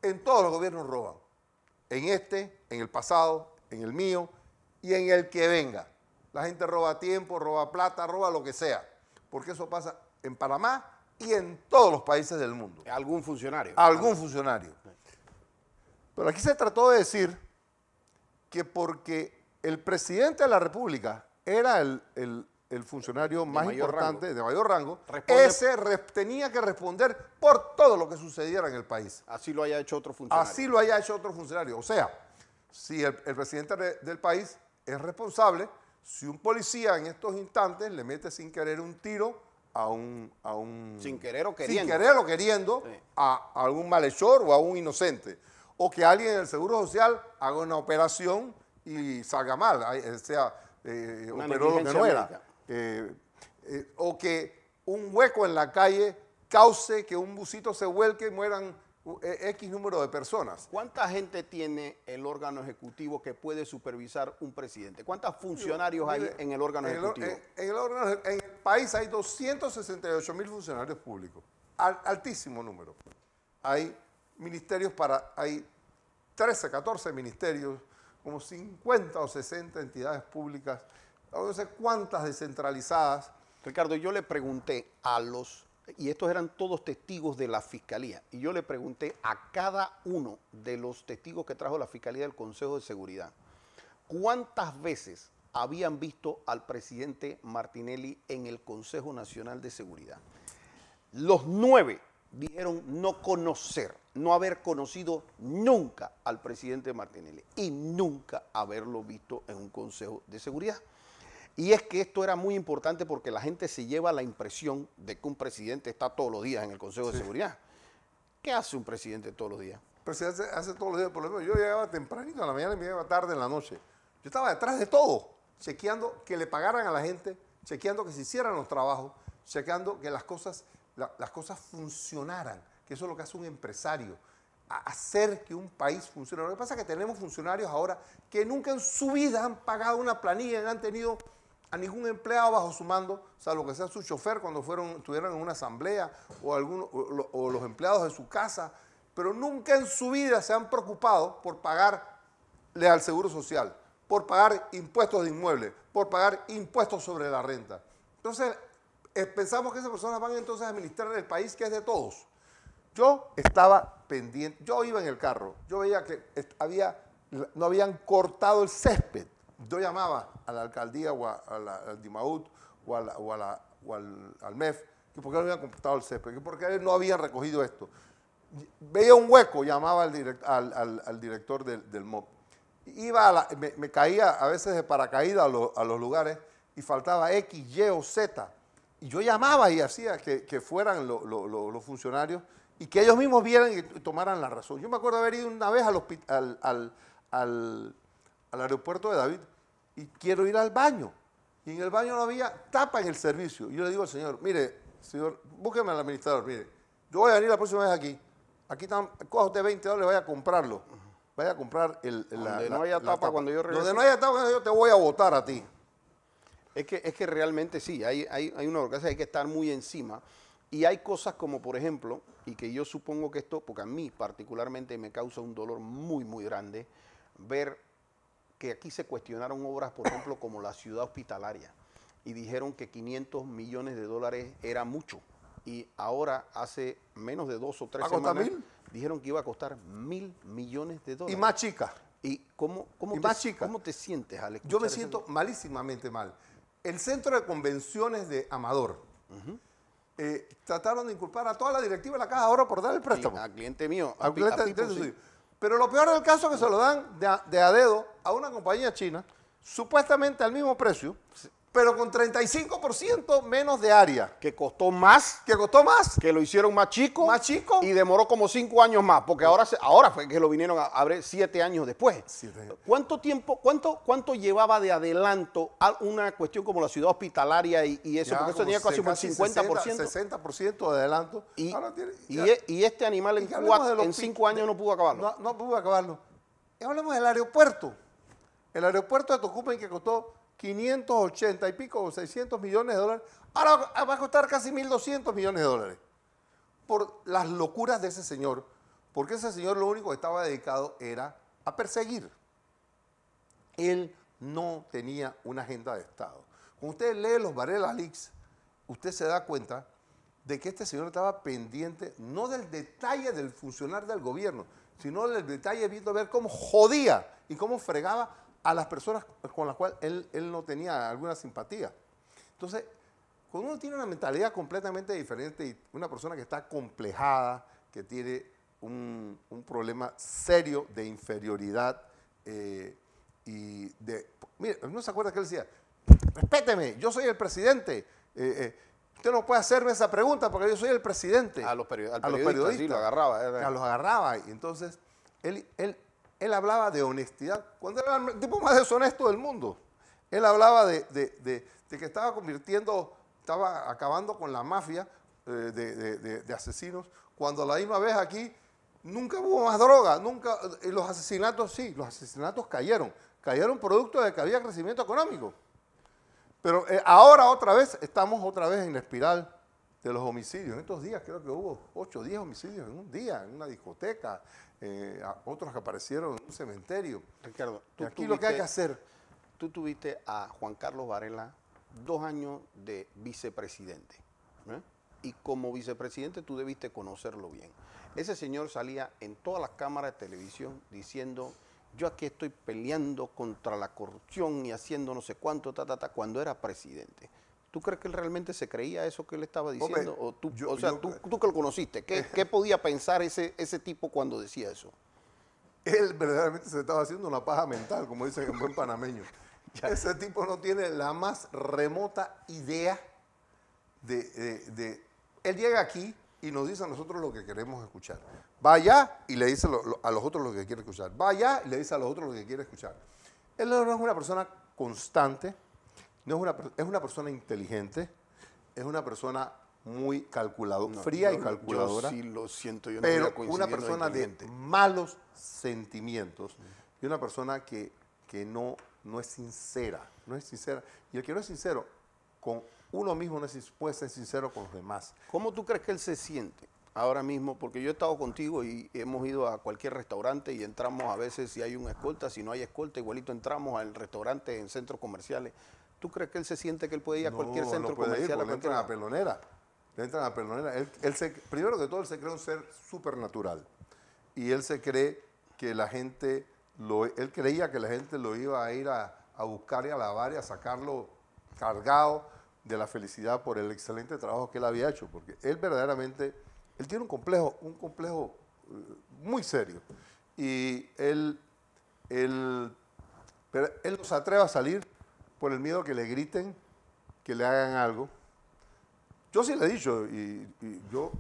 En todos los gobiernos roban. En este, en el pasado, en el mío y en el que venga. La gente roba tiempo, roba plata, roba lo que sea porque eso pasa en Panamá y en todos los países del mundo. ¿Algún funcionario? Algún funcionario. Pero aquí se trató de decir que porque el presidente de la República era el, funcionario más importante, de mayor rango, ese tenía que responder por todo lo que sucediera en el país. Así lo haya hecho otro funcionario. Así lo haya hecho otro funcionario. O sea, si el, presidente del país es responsable, si un policía en estos instantes le mete sin querer un tiro a un... A un sin querer o queriendo. Sin querer o queriendo a, algún malhechor o a un inocente. O que alguien en el Seguro Social haga una operación y salga mal, eh, sea, eh, operó lo que no era. Eh, eh, o que un hueco en la calle cause que un busito se vuelque y mueran e, X número de personas. ¿Cuánta gente tiene el órgano ejecutivo que puede supervisar un presidente? ¿Cuántos funcionarios hay en el órgano ejecutivo? En, el país hay 268 mil funcionarios públicos, altísimo número. Hay ministerios para, hay 13, 14 ministerios, como 50 o 60 entidades públicas, no sé cuántas descentralizadas. Ricardo, yo le pregunté a los y estos eran todos testigos de la fiscalía. Y yo le pregunté a cada uno de los testigos que trajo la fiscalía del Consejo de Seguridad, ¿cuántas veces habían visto al presidente Martinelli en el Consejo Nacional de Seguridad? Los nueve dijeron no conocer, no haber conocido nunca al presidente Martinelli y nunca haberlo visto en un Consejo de Seguridad. Y es que esto era muy importante porque la gente se lleva la impresión de que un presidente está todos los días en el Consejo de Seguridad. ¿Qué hace un presidente todos los días? El presidente hace todos los días. Por ejemplo, yo llegaba tempranito a la mañana y me llegaba tarde en la noche. Yo estaba detrás de todo, chequeando que le pagaran a la gente, chequeando que se hicieran los trabajos, chequeando que las cosas, las cosas funcionaran, que eso es lo que hace un empresario, hacer que un país funcione. Lo que pasa es que tenemos funcionarios ahora que nunca en su vida han pagado una planilla, han tenido ningún empleado bajo su mando, salvo que sea su chofer cuando fueron, estuvieron en una asamblea o, o, los empleados de su casa, pero nunca en su vida se han preocupado por pagarle al Seguro Social, por pagar impuestos de inmuebles, por pagar impuestos sobre la renta. Entonces, eh, pensamos que esas personas van entonces a administrar el país que es de todos. Yo estaba pendiente, yo iba en el carro, yo veía que había, no habían cortado el césped yo llamaba a la alcaldía o al DIMAUT o, al, al, MEF, que por qué no habían computado el CEP? que por qué no había recogido esto. Veía un hueco, llamaba al, al, director del, del MOP. Iba me, caía a veces de paracaídas a, los lugares y faltaba X, Y o Z. Y yo llamaba y hacía que, fueran los funcionarios y que ellos mismos vieran y tomaran la razón. Yo me acuerdo haber ido una vez al, hospital, al al aeropuerto de David y quiero ir al baño. Y en el baño no había tapa en el servicio. Y yo le digo al señor, mire, señor, búsqueme al administrador, mire, yo voy a venir la próxima vez aquí. Aquí están, coja usted 20 dólares, vaya a comprarlo. Vaya a comprar el, donde no haya tapa, cuando yo regrese. Donde no haya tapa, yo te voy a votar a ti. Es que, es que realmente sí, hay, hay, hay una hay que estar muy encima. Y hay cosas como, por ejemplo, y que yo supongo que esto, porque a mí particularmente me causa un dolor muy, muy grande, ver que aquí se cuestionaron obras, por ejemplo, como la ciudad hospitalaria, y dijeron que 500 millones de dólares era mucho. Y ahora, hace menos de dos o tres semanas, dijeron que iba a costar mil millones de dólares. Y más chica. ¿Y cómo, cómo, te, más chica. cómo te sientes, Alex? Yo me siento malísimamente mal. El centro de convenciones de Amador eh, trataron de inculpar a toda la directiva de la Caja ahora por dar el préstamo. A cliente mío. Pero lo peor del caso es que se lo dan de a, dedo a una compañía china, supuestamente al mismo precio, pero con 35% menos de área. Que costó más. Que costó más. Que lo hicieron más chico. Más chico. Y demoró como cinco años más, porque ahora, ahora fue que lo vinieron a abrir siete años después. Siete ¿Cuánto tiempo, cuánto, cuánto llevaba de adelanto a una cuestión como la ciudad hospitalaria y, eso? porque eso tenía casi un 50%. 60%, 60 de adelanto. Y, e, este animal en, cinco años no pudo acabarlo. No, pudo acabarlo. Y hablemos del aeropuerto. El aeropuerto de Tocumen que costó 580 y pico o 600 millones de dólares, ahora va a costar casi 1.200 millones de dólares. Por las locuras de ese señor, porque ese señor lo único que estaba dedicado era a perseguir. Él no tenía una agenda de Estado. Cuando usted lee los Varela Leaks, usted se da cuenta de que este señor estaba pendiente no del detalle del funcionario del gobierno, sino del detalle viendo ver cómo jodía y cómo fregaba a las personas con las cuales él, no tenía alguna simpatía. Entonces, cuando uno tiene una mentalidad completamente diferente y una persona que está complejada, que tiene un, problema serio de inferioridad eh, y de... Mire, ¿no se acuerda que él decía? Respéteme, yo soy el presidente. Eh, eh, usted no puede hacerme esa pregunta porque yo soy el presidente. A los, periodistas. a los periodistas, lo agarraba. A los agarraba. Y entonces, él, él, él hablaba de honestidad, cuando era el tipo más deshonesto del mundo. Él hablaba de, que estaba convirtiendo, estaba acabando con la mafia eh, de, asesinos, cuando la misma vez aquí nunca hubo más droga, nunca, eh, los asesinatos sí, los asesinatos cayeron, cayeron producto de que había crecimiento económico. Pero eh, ahora otra vez estamos otra vez en la espiral de los homicidios. En estos días creo que hubo 8 o 10 homicidios en un día, en una discoteca, eh, otros que aparecieron en un cementerio. Ricardo, tú aquí lo que hay que hacer. Tú tuviste a Juan Carlos Varela dos años de vicepresidente. ¿eh? Y como vicepresidente tú debiste conocerlo bien. Ese señor salía en todas las cámaras de televisión diciendo, yo aquí estoy peleando contra la corrupción y haciendo no sé cuánto, ta, ta, ta, cuando era presidente. ¿Tú crees que él realmente se creía eso que él estaba diciendo? o, tú, o sea, tú, tú, que lo conociste, ¿qué, podía pensar ese, ese tipo cuando decía eso? Él verdaderamente se estaba haciendo una paja mental, como dicen en buen panameño. ese tipo no tiene la más remota idea de, de, Él llega aquí y nos dice a nosotros lo que queremos escuchar. Va allá y le dice a los otros lo que quiere escuchar. Va allá y le dice a los otros lo que quiere escuchar. Él no es una persona constante es una, persona inteligente, es una persona muy calculadora, fría y calculadora. Yo sí lo siento, yo no Pero una persona de malos sentimientos y una persona que, que no, no es sincera, no es sincera. Y el que no es sincero con uno mismo no es, puede ser sincero con los demás. ¿Cómo tú crees que él se siente? ahora mismo, porque yo he estado contigo y hemos ido a cualquier restaurante y entramos a veces si hay un escolta, si no hay escolta, igualito entramos al restaurante en centros comerciales. ¿Tú crees que él se siente que él puede ir a cualquier centro no puede Ir, le entran a pelonera. pelonera. primero que todo, él se cree un ser supernatural. Y él se cree que la gente, lo, él creía que la gente lo iba a ir a, a buscar y a lavar y a sacarlo cargado de la felicidad por el excelente trabajo que él había hecho. Porque él verdaderamente, él tiene un complejo, un complejo eh, muy serio. Y él, él, pero él no se atreve a salir por el miedo que le griten, que le hagan algo. Yo sí le he dicho, y, yo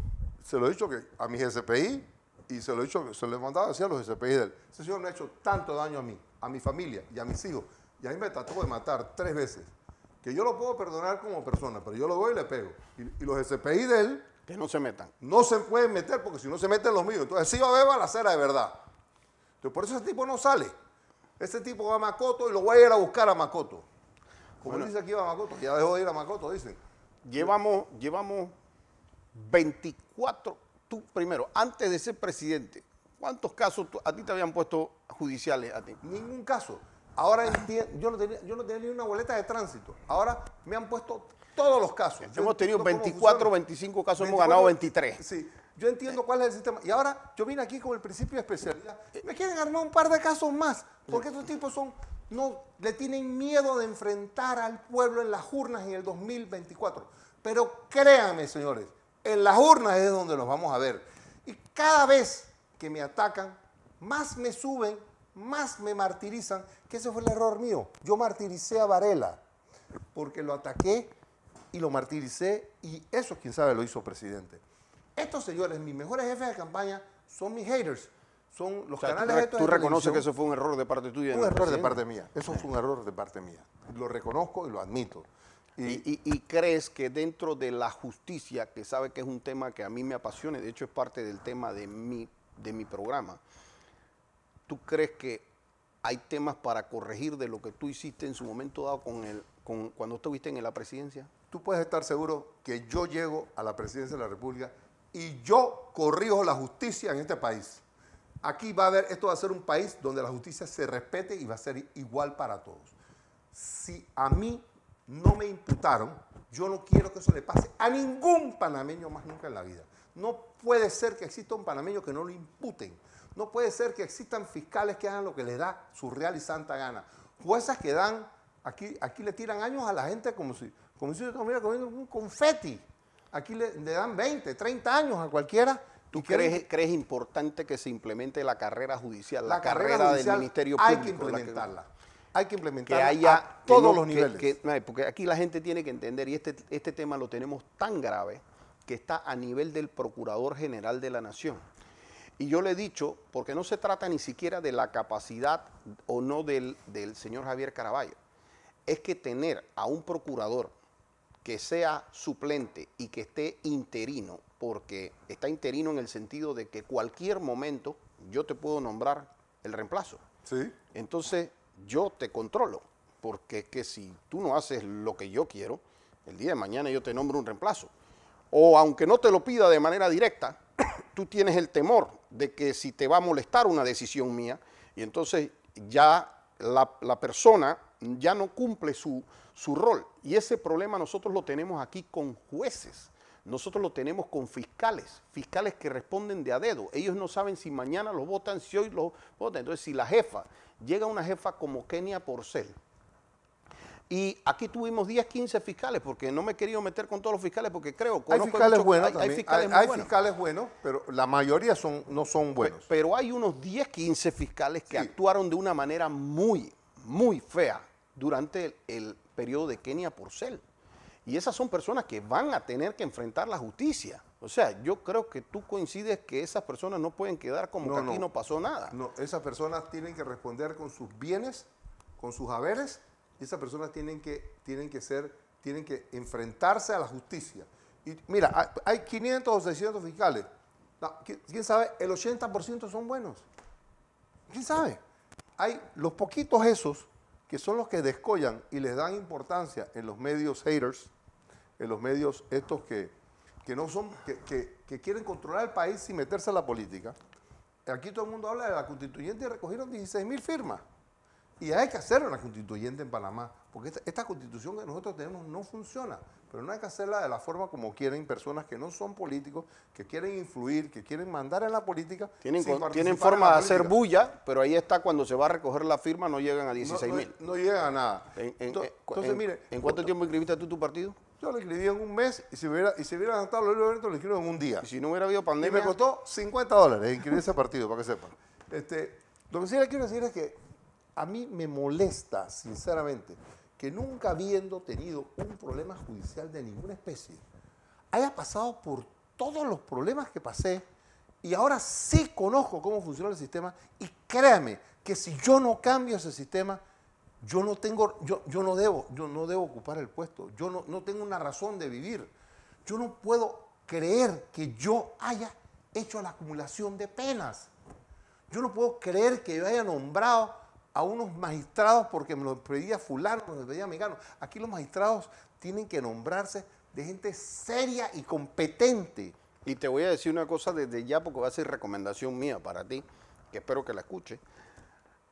se lo he dicho que a mis SPI, y se lo he dicho, se lo he mandado decir a los SPI él. ese señor me ha hecho tanto daño a mí, a mi familia y a mis hijos, y a mí me trató de matar tres veces, que yo lo puedo perdonar como persona, pero yo lo voy y le pego. Y, los SPI de él... Que no se metan. No se pueden meter, porque si no se meten los míos, entonces sí va a haber balacera de verdad. Entonces por eso ese tipo no sale. Ese tipo va a Macoto y lo voy a ir a buscar a Macoto. Como dice aquí a Macoto, ya dejo de ir a Macoto, dicen. Llevamos, llevamos 24, tú primero, antes de ser presidente, ¿cuántos casos a ti te habían puesto judiciales a ti? Ningún caso. Ahora yo no tenía, ni una boleta de tránsito. Ahora me han puesto todos los casos. hemos tenido 24, 25 casos, hemos ganado 23. Sí. Yo entiendo cuál es el sistema. Y ahora yo vine aquí con el principio de especialidad. Eh, me quieren armar un par de casos más, porque eh, estos tipos son no le tienen miedo de enfrentar al pueblo en las urnas en el 2024. Pero créanme, señores, en las urnas es donde nos vamos a ver. Y cada vez que me atacan, más me suben, más me martirizan, que ese fue el error mío. Yo martiricé a Varela porque lo ataqué y lo martiricé y eso, quién sabe, lo hizo presidente. Estos señores, mis mejores jefes de campaña, son mis haters son los canales tú, tú reconoces que eso fue un error de parte tuya un error de parte mía eso eh. fue un error de parte mía lo reconozco y lo admito y, crees que dentro de la justicia que sabe que es un tema que a mí me apasiona de hecho es parte del tema de mi de mi programa tú crees que hay temas para corregir de lo que tú hiciste en su momento dado con el con cuando estuviste en la presidencia tú puedes estar seguro que yo llego a la presidencia de la república y yo corrijo la justicia en este país Aquí va a haber, esto va a ser un país donde la justicia se respete y va a ser igual para todos. Si a mí no me imputaron, yo no quiero que eso le pase a ningún panameño más nunca en la vida. No puede ser que exista un panameño que no lo imputen. No puede ser que existan fiscales que hagan lo que les da su real y santa gana. Juezas que dan, aquí, aquí le tiran años a la gente como si, como si estuviera comiendo un confeti. Aquí le dan 20, 30 años a cualquiera ¿Tú crees, importante que se implemente la carrera judicial, la, carrera, del Ministerio Público? Hay que implementarla. hay que implementarla que haya, a todos los niveles. porque aquí la gente tiene que entender, y este, este, tema lo tenemos tan grave, que está a nivel del Procurador General de la Nación. Y yo le he dicho, porque no se trata ni siquiera de la capacidad o no del, del señor Javier Caraballo, es que tener a un procurador que sea suplente y que esté interino porque está interino en el sentido de que cualquier momento yo te puedo nombrar el reemplazo. Sí. Entonces yo te controlo, porque es que si tú no haces lo que yo quiero, el día de mañana yo te nombro un reemplazo. O aunque no te lo pida de manera directa, tú tienes el temor de que si te va a molestar una decisión mía, y entonces ya la, persona ya no cumple su, su rol. Y ese problema nosotros lo tenemos aquí con jueces nosotros lo tenemos con fiscales, fiscales que responden de a dedo. Ellos no saben si mañana los votan, si hoy los votan. Entonces, si la jefa, llega una jefa como Kenia Porcel, y aquí tuvimos 10, 15 fiscales, porque no me he querido meter con todos los fiscales, porque creo que hay fiscales buenos. Hay, fiscales, buenos. pero la mayoría son, no son buenos. Pero, hay unos 10, 15 fiscales que actuaron de una manera muy, muy fea durante el, el periodo de Kenia Porcel. Y esas son personas que van a tener que enfrentar la justicia. O sea, yo creo que tú coincides que esas personas no pueden quedar como que aquí no, pasó nada. No, esas personas tienen que responder con sus bienes, con sus haberes, y esas personas tienen que, tienen que ser, tienen que enfrentarse a la justicia. Y mira, hay 500 o 600 fiscales. ¿Quién sabe? El 80% son buenos. ¿Quién sabe? Hay los poquitos esos que son los que descollan y les dan importancia en los medios haters, en los medios estos que, que no son, que, quieren controlar el país sin meterse a la política. Aquí todo el mundo habla de la constituyente y recogieron 16 mil firmas. Y hay que hacer una constituyente en Panamá, porque esta, constitución que nosotros tenemos no funciona, pero no hay que hacerla de la forma como quieren personas que no son políticos, que quieren influir, que quieren mandar en la política. Tienen, tienen forma de hacer bulla, pero ahí está cuando se va a recoger la firma, no llegan a 16 mil. No, llegan a nada. entonces, mire, ¿En cuánto tiempo inscribiste tú tu partido? Yo lo escribí en un mes y si hubiera, y si hubiera los libros lo escribo en un día. Y si no hubiera habido pandemia. Y me costó 50 dólares inscribir ese partido, para que sepan. Este, lo que sí le quiero decir es que a mí me molesta, sinceramente, que nunca habiendo tenido un problema judicial de ninguna especie, haya pasado por todos los problemas que pasé y ahora sí conozco cómo funciona el sistema y créame que si yo no cambio ese sistema, yo no tengo, yo, yo no debo, yo no debo ocupar el puesto. Yo no, tengo una razón de vivir. Yo no puedo creer que yo haya hecho la acumulación de penas. Yo no puedo creer que yo haya nombrado a unos magistrados porque me lo pedía fulano, me lo pedía mexicano. Aquí los magistrados tienen que nombrarse de gente seria y competente. Y te voy a decir una cosa desde ya porque va a ser recomendación mía para ti, que espero que la escuche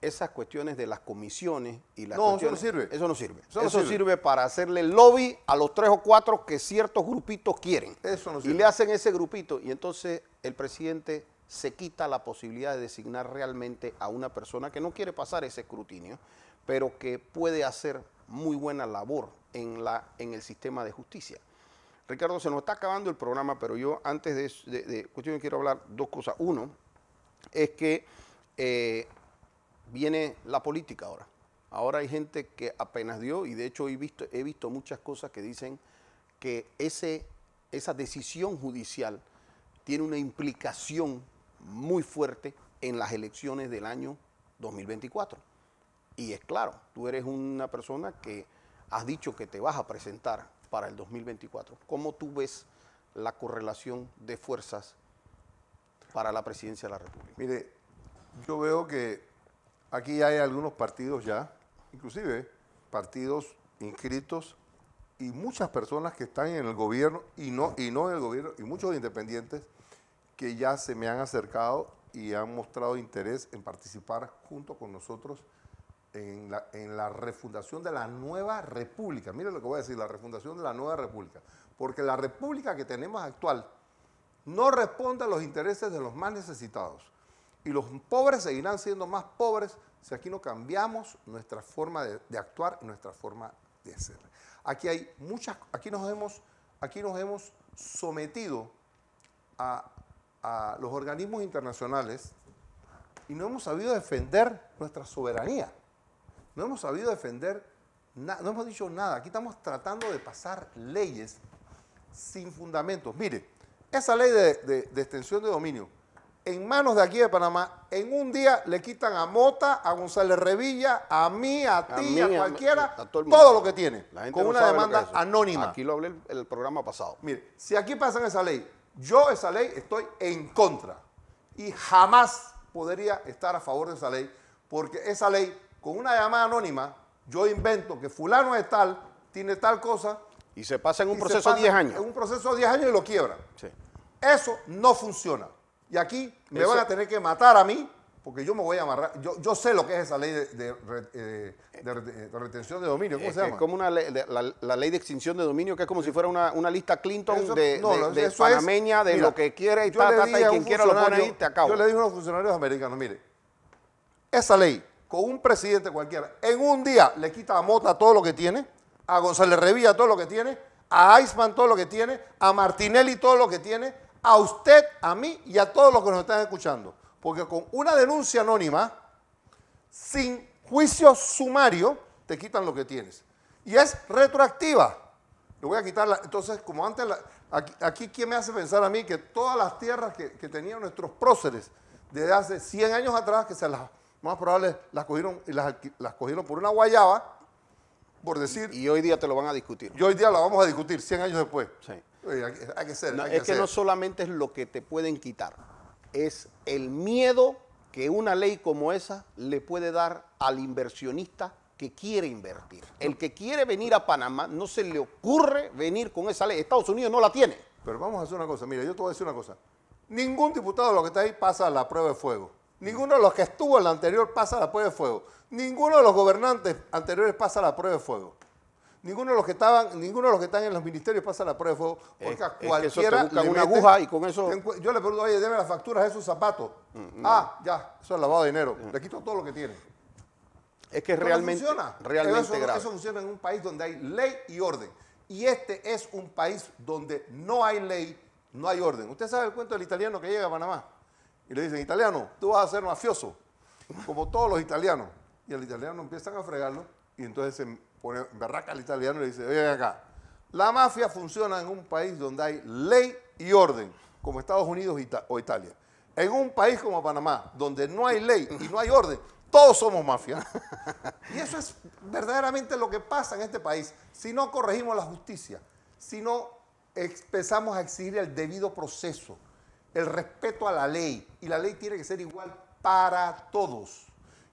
esas cuestiones de las comisiones y las no, eso no sirve. Eso no sirve. Eso, sirve. para hacerle el lobby a los tres o cuatro que ciertos grupitos quieren. Eso no sirve. Y le hacen ese grupito y entonces el presidente se quita la posibilidad de designar realmente a una persona que no quiere pasar ese escrutinio, pero que puede hacer muy buena labor en, la, en el sistema de justicia. Ricardo, se nos está acabando el programa, pero yo antes de, de, quiero hablar dos cosas. Uno, es que eh, viene la política ahora. Ahora hay gente que apenas dio, y de hecho he visto, he visto muchas cosas que dicen que ese, esa decisión judicial tiene una implicación muy fuerte en las elecciones del año 2024. Y es claro, tú eres una persona que has dicho que te vas a presentar para el 2024. ¿Cómo tú ves la correlación de fuerzas para la presidencia de la República? Mire, yo veo que Aquí hay algunos partidos ya, inclusive partidos inscritos y muchas personas que están en el gobierno y no, y no en el gobierno, y muchos independientes que ya se me han acercado y han mostrado interés en participar junto con nosotros en la, en la refundación de la nueva república. Miren lo que voy a decir, la refundación de la nueva república. Porque la república que tenemos actual no responde a los intereses de los más necesitados. Y los pobres seguirán siendo más pobres si aquí no cambiamos nuestra forma de, actuar y nuestra forma de hacer. Aquí hay muchas, aquí nos hemos, aquí nos hemos sometido a, los organismos internacionales y no hemos sabido defender nuestra soberanía. No hemos sabido defender, no hemos dicho nada. Aquí estamos tratando de pasar leyes sin fundamentos. Mire, esa ley de extensión de dominio, en manos de aquí de Panamá, en un día le quitan a Mota, a González Revilla, a mí, a ti, a, cualquiera, todo, lo que tiene, con una demanda anónima. Aquí lo hablé el, el, programa pasado. Mire, si aquí pasan esa ley, yo esa ley estoy en contra y jamás podría estar a favor de esa ley, porque esa ley, con una llamada anónima, yo invento que fulano es tal, tiene tal cosa. Y se pasa en un proceso de 10 años. En un proceso de 10 años y lo quiebran. Eso no funciona. Y aquí me van a tener que matar a mí porque yo me voy a amarrar. Yo, yo sé lo que es esa ley de, eh, retención de dominio. ¿Cómo se llama? Es como una ley, la, ley de extinción de dominio, que es como si fuera una, lista Clinton de, de panameña, de lo que quiere y tal. y quien quiera lo pone ahí, te acabo. Yo le dije a los funcionarios americanos, mire, esa ley, con un presidente cualquiera, en un día le quita a Mota todo lo que tiene, a González Revilla todo lo que tiene, a Iceman todo lo que tiene, a Martinelli todo lo que tiene, a usted, a mí y a todos los que nos están escuchando. Porque con una denuncia anónima, sin juicio sumario, te quitan lo que tienes. Y es retroactiva. Le voy a quitar Entonces, como antes, aquí, ¿quién me hace pensar a mí que todas las tierras que, tenían nuestros próceres desde hace 100 años atrás, que se las más probable las cogieron, las, las cogieron por una guayaba, por decir... Y, hoy día te lo van a discutir. Y hoy día lo vamos a discutir, 100 años después. Sí que es que no solamente es lo que te pueden quitar, es el miedo que una ley como esa le puede dar al inversionista que quiere invertir. El que quiere venir a Panamá no se le ocurre venir con esa ley. Estados Unidos no la tiene. Pero vamos a hacer una cosa. Mira, yo te voy a decir una cosa. Ningún diputado de los que está ahí pasa la prueba de fuego. Ninguno de los que estuvo en la anterior pasa la prueba de fuego. Ninguno de los gobernantes anteriores pasa la prueba de fuego ninguno de los que estaban, ninguno de los que están en los ministerios pasa la prueba eh, porque cualquiera que una aguja y con eso Yo le pregunto, oye, déme las facturas de esos zapatos. Mm, ah, mm. ya, eso es lavado de dinero. Mm. Le quito todo lo que tiene. es que realmente funciona. realmente eso, Eso funciona en un país donde hay ley y orden. Y este es un país donde no hay ley, no hay orden. Usted sabe el cuento del italiano que llega a Panamá y le dicen, italiano, tú vas a ser mafioso, como todos los italianos. Y al italiano empiezan a fregarlo y entonces se pone, berraca al italiano y le dice, ven acá, la mafia funciona en un país donde hay ley y orden, como Estados Unidos o Italia. En un país como Panamá, donde no hay ley y no hay orden, todos somos mafia. y eso es verdaderamente lo que pasa en este país. Si no corregimos la justicia, si no empezamos a exigir el debido proceso, el respeto a la ley, y la ley tiene que ser igual para todos.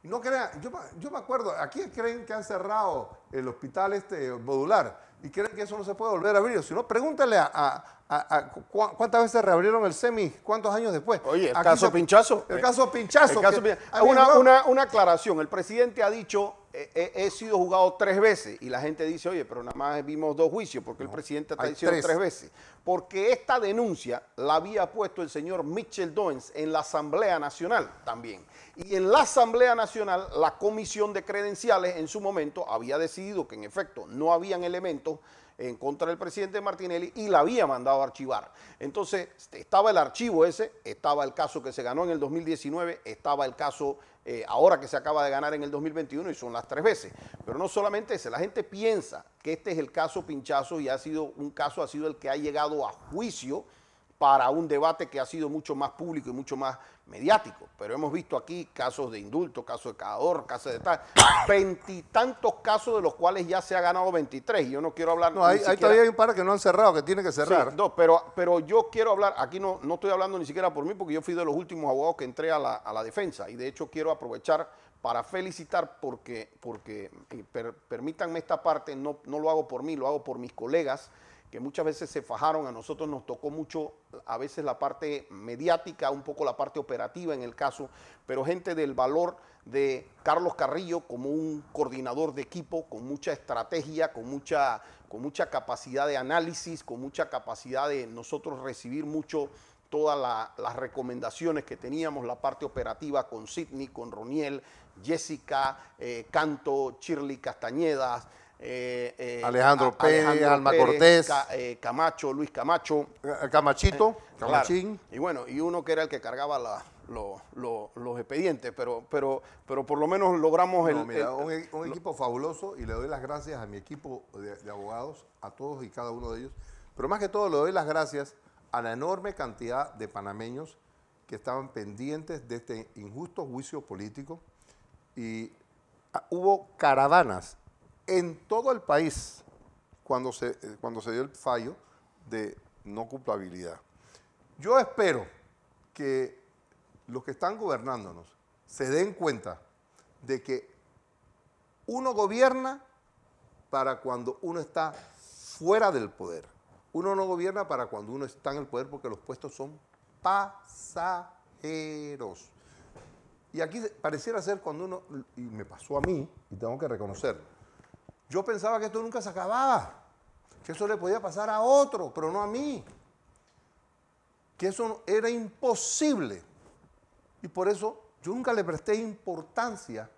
No crean, yo, me acuerdo, aquí creen que han cerrado el hospital este modular y creen que eso no se puede volver a abrir. Si no, pregúntale a ¿Cuántas veces reabrieron el semi? ¿Cuántos años después? Oye, el caso pinchazo. El caso pinchazo. Una, aclaración. El presidente ha dicho, eh, eh, he sido jugado tres veces. Y la gente dice, oye, pero nada más vimos dos juicios, porque el presidente está diciendo tres. tres. veces. Porque esta denuncia la había puesto el señor Mitchell Doens en la Asamblea Nacional también. Y en la Asamblea Nacional, la Comisión de Credenciales en su momento había decidido que en efecto no habían elementos en contra del presidente Martinelli y la había mandado a archivar. Entonces, estaba el archivo ese, estaba el caso que se ganó en el 2019, estaba el caso eh, ahora que se acaba de ganar en el 2021 y son las tres veces. Pero no solamente ese, la gente piensa que este es el caso pinchazo y ha sido un caso, ha sido el que ha llegado a juicio para un debate que ha sido mucho más público y mucho más mediático, pero hemos visto aquí casos de indulto, casos de cador, casos de tal, veintitantos casos de los cuales ya se ha ganado 23, yo no quiero hablar... No, hay, todavía hay un par que no han cerrado, que tiene que cerrar. no, pero, pero yo quiero hablar, aquí no, no estoy hablando ni siquiera por mí, porque yo fui de los últimos abogados que entré a la, defensa, y de hecho quiero aprovechar para felicitar porque, porque eh, permítanme esta parte, no, no lo hago por mí, lo hago por mis colegas, que muchas veces se fajaron, a nosotros nos tocó mucho, a veces la parte mediática, un poco la parte operativa en el caso, pero gente del valor de Carlos Carrillo como un coordinador de equipo, con mucha estrategia, con mucha, con mucha capacidad de análisis, con mucha capacidad de nosotros recibir mucho todas las recomendaciones que teníamos, la parte operativa con Sidney, con Roniel, Jessica, eh, Canto, Shirley Castañedas, eh, eh, Alejandro Pérez, Alma Cortés, eh, Camacho, Luis Camacho, Camachito, Camachín. Y bueno, y uno que era el que cargaba los expedientes, pero, pero, pero por lo menos logramos el. un, e, equipo fabuloso y le doy las gracias a mi equipo de abogados, a todos y cada uno de ellos, pero más que todo le doy las gracias a la enorme cantidad de panameños que estaban pendientes de este injusto juicio político y ah, hubo caravanas en todo el país, cuando se, eh, cuando se dio el fallo de no culpabilidad. Yo espero que los que están gobernándonos se den cuenta de que uno gobierna para cuando uno está fuera del poder. Uno no gobierna para cuando uno está en el poder porque los puestos son pasajeros. Y aquí pareciera ser cuando uno, y me pasó a mí, y tengo que reconocerlo, yo pensaba que esto nunca se acababa, que eso le podía pasar a otro, pero no a mí, que eso era imposible. Y por eso yo nunca le presté importancia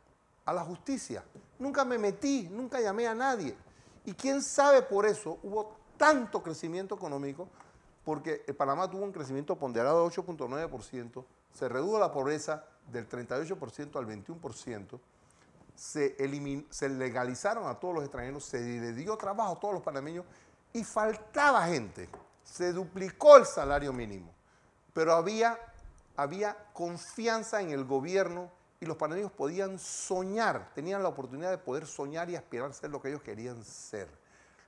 a la justicia, nunca me metí, nunca llamé a nadie. Y quién sabe por eso hubo tanto crecimiento económico, porque Panamá tuvo un crecimiento ponderado de 8.9%, se redujo la pobreza del 38% al 21%, se, legalizaron a todos los extranjeros, se le dio trabajo a todos los panameños y faltaba gente. Se duplicó el salario mínimo, pero había, había confianza en el gobierno y los panameños podían soñar, tenían la oportunidad de poder soñar y aspirar a ser lo que ellos querían ser.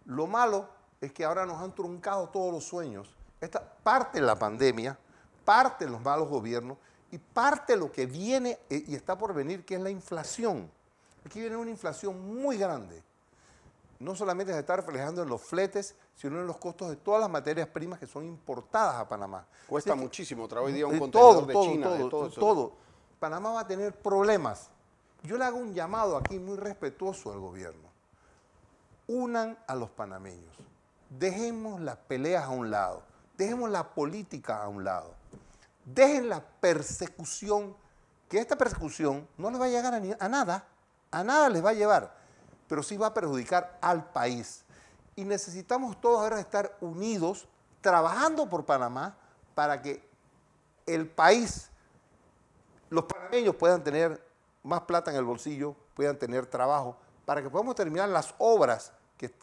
Lo malo es que ahora nos han truncado todos los sueños. Esta parte de la pandemia, parte de los malos gobiernos y parte de lo que viene eh, y está por venir, que es la inflación. Aquí viene una inflación muy grande. No solamente se está reflejando en los fletes, sino en los costos de todas las materias primas que son importadas a Panamá. Cuesta muchísimo, trae hoy día un contenedor de China, de todo, todo. Panamá va a tener problemas. Yo le hago un llamado aquí muy respetuoso al gobierno. Unan a los panameños. Dejemos las peleas a un lado. Dejemos la política a un lado. Dejen la persecución, que esta persecución no le va a llegar a nada a nada les va a llevar, pero sí va a perjudicar al país. Y necesitamos todos ahora estar unidos, trabajando por Panamá, para que el país, los panameños puedan tener más plata en el bolsillo, puedan tener trabajo, para que podamos terminar las obras que,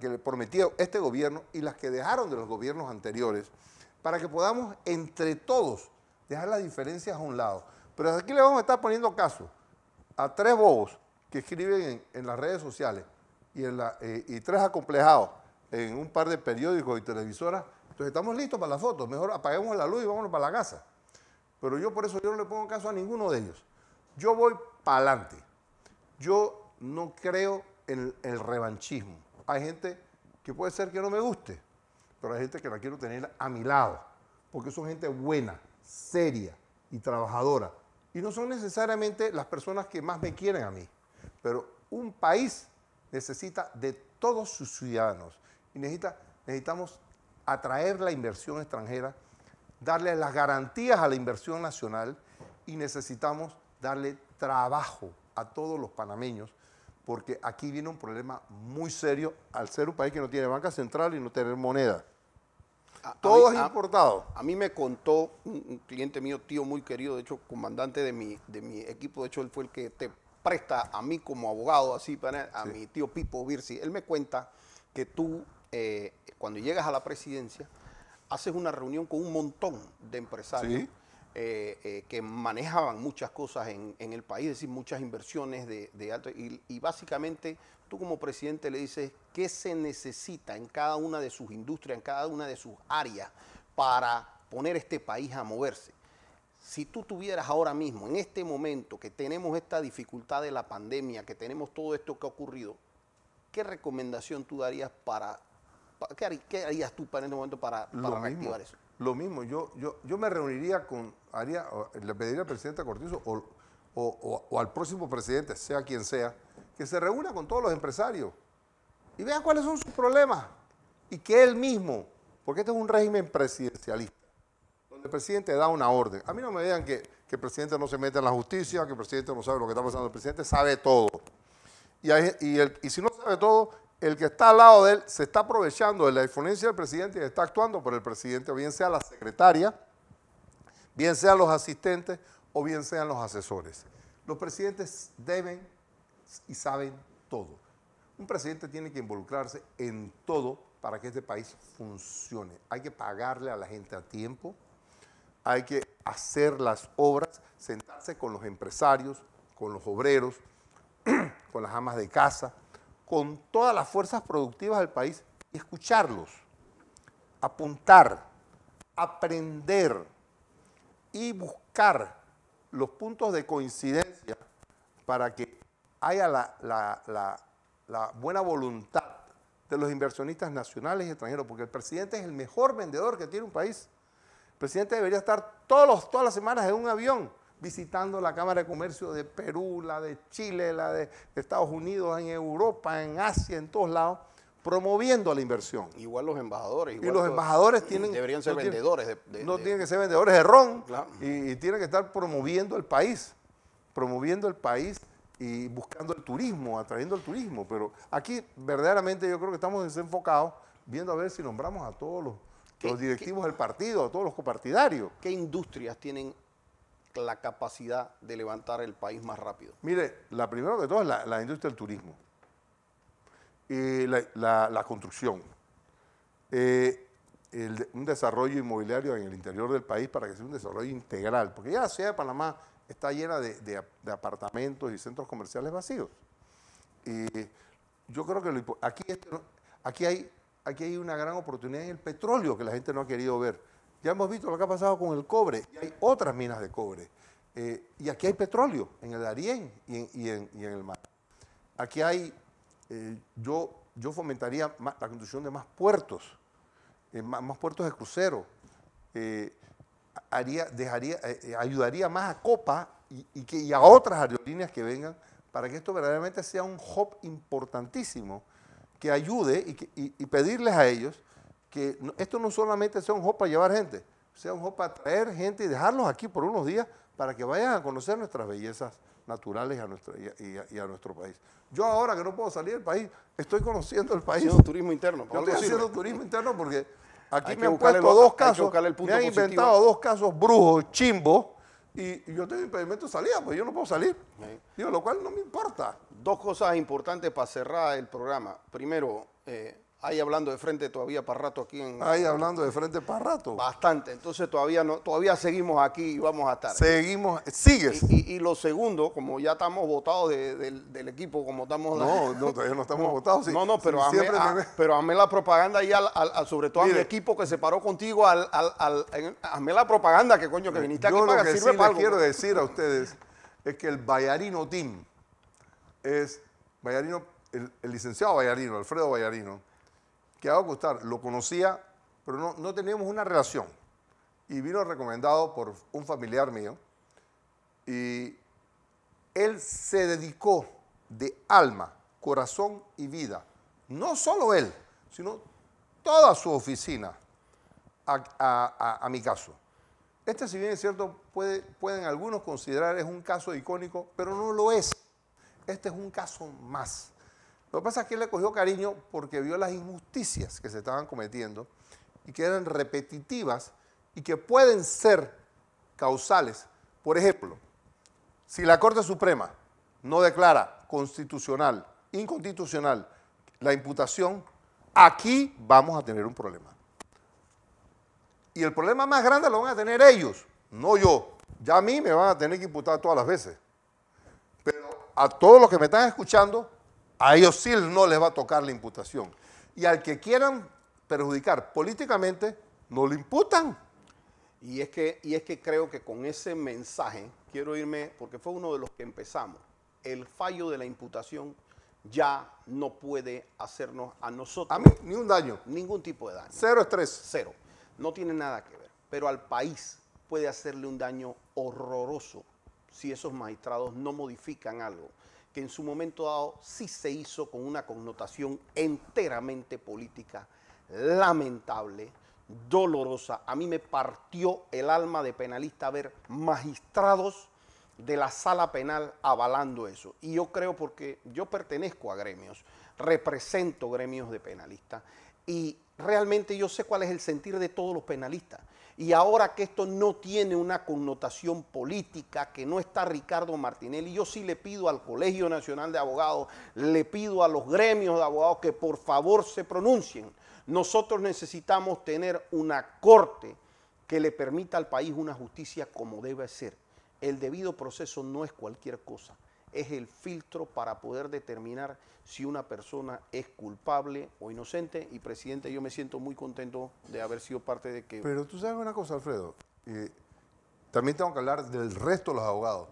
le prometió este gobierno y las que dejaron de los gobiernos anteriores, para que podamos entre todos dejar las diferencias a un lado. Pero aquí le vamos a estar poniendo caso a tres bobos que escriben en, las redes sociales y, en la, eh, tres acomplejados en un par de periódicos y televisoras, entonces estamos listos para la foto, mejor apaguemos la luz y vámonos para la casa. Pero yo por eso yo no le pongo caso a ninguno de ellos. Yo voy para adelante. Yo no creo en el revanchismo. Hay gente que puede ser que no me guste, pero hay gente que la quiero tener a mi lado, porque son gente buena, seria y trabajadora. Y no son necesariamente las personas que más me quieren a mí. Pero un país necesita de todos sus ciudadanos y necesitamos atraer la inversión extranjera, darle las garantías a la inversión nacional y necesitamos darle trabajo a todos los panameños, porque aquí viene un problema muy serio al ser un país que no tiene banca central y no tener moneda. Todo es importado. A, mí me contó un, cliente mío, tío muy querido, de hecho, comandante de mi, de mi equipo, de hecho, él fue el que te presta a mí como abogado, así para a mi tío Pipo Virsi. Él me cuenta que tú, eh, cuando llegas a la presidencia, haces una reunión con un montón de empresarios. Eh, eh, que manejaban muchas cosas en, el país, es decir, muchas inversiones de, alto. y, básicamente tú como presidente le dices qué se necesita en cada una de sus industrias, en cada una de sus áreas para poner este país a moverse si tú tuvieras ahora mismo, en este momento que tenemos esta dificultad de la pandemia, que tenemos todo esto que ha ocurrido, ¿qué recomendación tú darías para, qué, harías tú para en este momento para, reactivar eso? Lo mismo, yo, yo, me reuniría con, haría, le pediría al presidente Cortizo o, al próximo presidente, sea quien sea, que se reúna con todos los empresarios y vea cuáles son sus problemas y que él mismo, porque este es un régimen presidencialista el presidente da una orden, a mí no me digan que, el presidente no se mete en la justicia, que el presidente no sabe lo que está pasando, el presidente sabe todo. Y, si no sabe todo, el que está al lado de él se está aprovechando de la influencia del presidente y está actuando por el presidente, bien sea la secretaria, bien sean los asistentes o bien sean los asesores. Los presidentes deben y saben todo. Un presidente tiene que involucrarse en todo para que este país funcione. Hay que pagarle a la gente a tiempo, hay que hacer las obras, sentarse con los empresarios, con los obreros, con las amas de casa, con todas las fuerzas productivas del país y escucharlos, apuntar, aprender y buscar los puntos de coincidencia para que haya la, la buena voluntad de los inversionistas nacionales y extranjeros, porque el presidente es el mejor vendedor que tiene un país. El presidente debería estar todos todas las semanas en un avión visitando la Cámara de Comercio de Perú, la de Chile, la de, Estados Unidos, en Europa, en Asia, en todos lados, promoviendo la inversión. Igual los embajadores. y los embajadores tienen... Deberían ser vendedores. de, no tienen que ser vendedores de ron y tienen que estar promoviendo el país, promoviendo el país y buscando el turismo, atrayendo el turismo. Pero aquí verdaderamente yo creo que estamos desenfocados viendo a ver si nombramos a todos los los directivos del partido, todos los copartidarios. ¿Qué industrias tienen la capacidad de levantar el país más rápido? Mire, la primera de todas es la, industria del turismo, la, construcción, eh, un desarrollo inmobiliario en el interior del país para que sea un desarrollo integral, porque ya la ciudad de Panamá está llena de, apartamentos y centros comerciales vacíos. yo creo que aquí, este aquí hay aquí hay una gran oportunidad en el petróleo que la gente no ha querido ver. Ya hemos visto lo que ha pasado con el cobre, y hay otras minas de cobre. Eh, y aquí hay petróleo, en el Arién y en, el mar. Aquí hay, eh, yo, yo fomentaría la construcción de más puertos, eh, más, puertos de crucero. haría, dejaría, ayudaría más a Copa y, a otras aerolíneas que vengan para que esto verdaderamente sea un hub importantísimo que ayude y, pedirles a ellos que esto no solamente sea un hop para llevar gente, sea un hop para traer gente y dejarlos aquí por unos días para que vayan a conocer nuestras bellezas naturales a nuestro, y, a, nuestro país. Yo ahora que no puedo salir del país, estoy conociendo el país. turismo interno. Yo estoy haciendo turismo interno porque aquí me han puesto dos casos, me han inventado dos casos brujos, chimbo, y yo tengo impedimento de salida, pues yo no puedo salir. Digo, lo cual no me importa. Dos cosas importantes para cerrar el programa. Primero, eh, ahí hablando de frente todavía para rato aquí en. hablando de frente para rato. Bastante. Entonces todavía no, todavía seguimos aquí y vamos a estar. Seguimos, sigues. Y, lo segundo, como ya estamos votados del equipo, como estamos. No, todavía no estamos votados. no, no, pero, hazme la propaganda y sobre todo al equipo que se paró contigo, al, la propaganda que coño que viniste aquí lo para que sí para quiero pues. decir a ustedes es que el Bayarino Team es Bayarino, el, el licenciado Bayarino, Alfredo Bayarino que hago gustar lo conocía, pero no, teníamos una relación. Y vino recomendado por un familiar mío. Y él se dedicó de alma, corazón y vida, no solo él, sino toda su oficina a, mi caso. Este, si bien es cierto, puede, pueden algunos considerar es un caso icónico, pero no lo es. Este es un caso más. Lo que pasa es que él le cogió cariño porque vio las injusticias que se estaban cometiendo y que eran repetitivas y que pueden ser causales. Por ejemplo, si la Corte Suprema no declara constitucional, inconstitucional, la imputación, aquí vamos a tener un problema. Y el problema más grande lo van a tener ellos, no yo. Ya a mí me van a tener que imputar todas las veces. Pero a todos los que me están escuchando, a ellos sí no les va a tocar la imputación. Y al que quieran perjudicar políticamente, no le imputan. Y es, que, y es que creo que con ese mensaje quiero irme, porque fue uno de los que empezamos. El fallo de la imputación ya no puede hacernos a nosotros. A mí, ni un daño. Ningún tipo de daño. Cero estrés. Cero. No tiene nada que ver. Pero al país puede hacerle un daño horroroso si esos magistrados no modifican algo que en su momento dado sí se hizo con una connotación enteramente política, lamentable, dolorosa. A mí me partió el alma de penalista ver magistrados de la sala penal avalando eso. Y yo creo porque yo pertenezco a gremios, represento gremios de penalistas y realmente yo sé cuál es el sentir de todos los penalistas. Y ahora que esto no tiene una connotación política, que no está Ricardo Martinelli, yo sí le pido al Colegio Nacional de Abogados, le pido a los gremios de abogados que por favor se pronuncien. Nosotros necesitamos tener una corte que le permita al país una justicia como debe ser. El debido proceso no es cualquier cosa es el filtro para poder determinar si una persona es culpable o inocente. Y presidente, yo me siento muy contento de haber sido parte de que... Pero tú sabes una cosa, Alfredo. Eh, también tengo que hablar del resto de los abogados.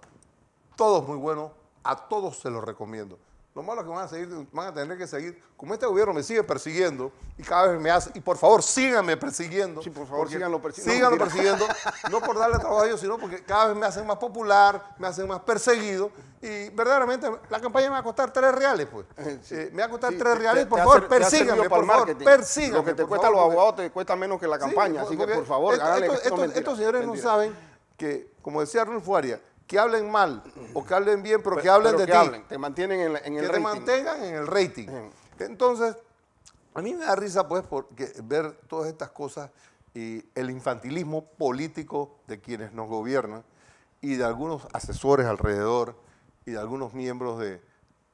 Todos muy buenos, a todos se los recomiendo. Lo malo es que van a, seguir, van a tener que seguir, como este gobierno me sigue persiguiendo y cada vez me hace, y por favor síganme persiguiendo. Sí, por favor, síganlo, persiguiendo. síganlo persiguiendo. no por darle trabajo a ellos, sino porque cada vez me hacen más popular, me hacen más perseguido y verdaderamente la campaña me va a costar tres reales, pues. Eh, me va a costar tres reales, por favor, persíganme, por favor, persíganme. Lo que te cuesta los abogados te cuesta menos que la campaña, así que por favor, Estos señores no saben que, como decía Rulfo Fuaria que hablen mal o que hablen bien, pero, que hablen de ti. te mantienen en, el rating. te mantengan en el rating. Entonces, a mí me da risa pues porque ver todas estas cosas y el infantilismo político de quienes nos gobiernan y de algunos asesores alrededor y de algunos miembros de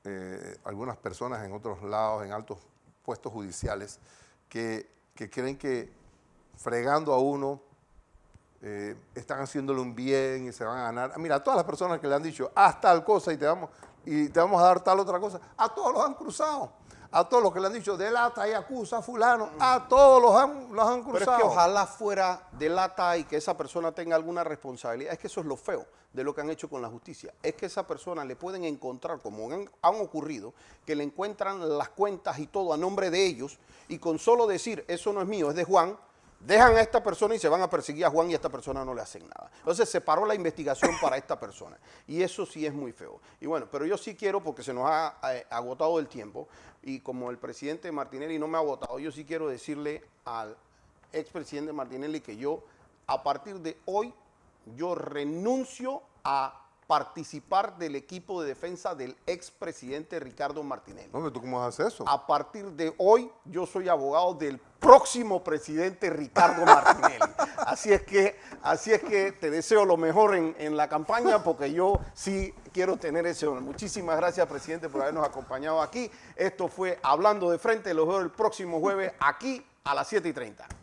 eh, algunas personas en otros lados, en altos puestos judiciales, que, que creen que fregando a uno eh, están haciéndole un bien y se van a ganar. Mira, a todas las personas que le han dicho, haz tal cosa y te vamos, y te vamos a dar tal otra cosa, a todos los han cruzado. A todos los que le han dicho delata y acusa a fulano, a todos los han, los han cruzado. Pero es que ojalá fuera delata y que esa persona tenga alguna responsabilidad. Es que eso es lo feo de lo que han hecho con la justicia. Es que esa persona le pueden encontrar, como han, han, ocurrido, que le encuentran las cuentas y todo a nombre de ellos y con solo decir, eso no es mío, es de Juan, dejan a esta persona y se van a perseguir a Juan y a esta persona no le hacen nada. Entonces se paró la investigación para esta persona y eso sí es muy feo. Y bueno, pero yo sí quiero, porque se nos ha eh, agotado el tiempo y como el presidente Martinelli no me ha agotado, yo sí quiero decirle al expresidente Martinelli que yo a partir de hoy yo renuncio a participar del equipo de defensa del expresidente Ricardo Martinelli. No, ¿tú cómo haces eso? A partir de hoy, yo soy abogado del próximo presidente Ricardo Martinelli. Así es que, así es que te deseo lo mejor en, la campaña, porque yo sí quiero tener ese honor. Muchísimas gracias, presidente, por habernos acompañado aquí. Esto fue Hablando de Frente. Los veo el próximo jueves aquí a las 7 y 30.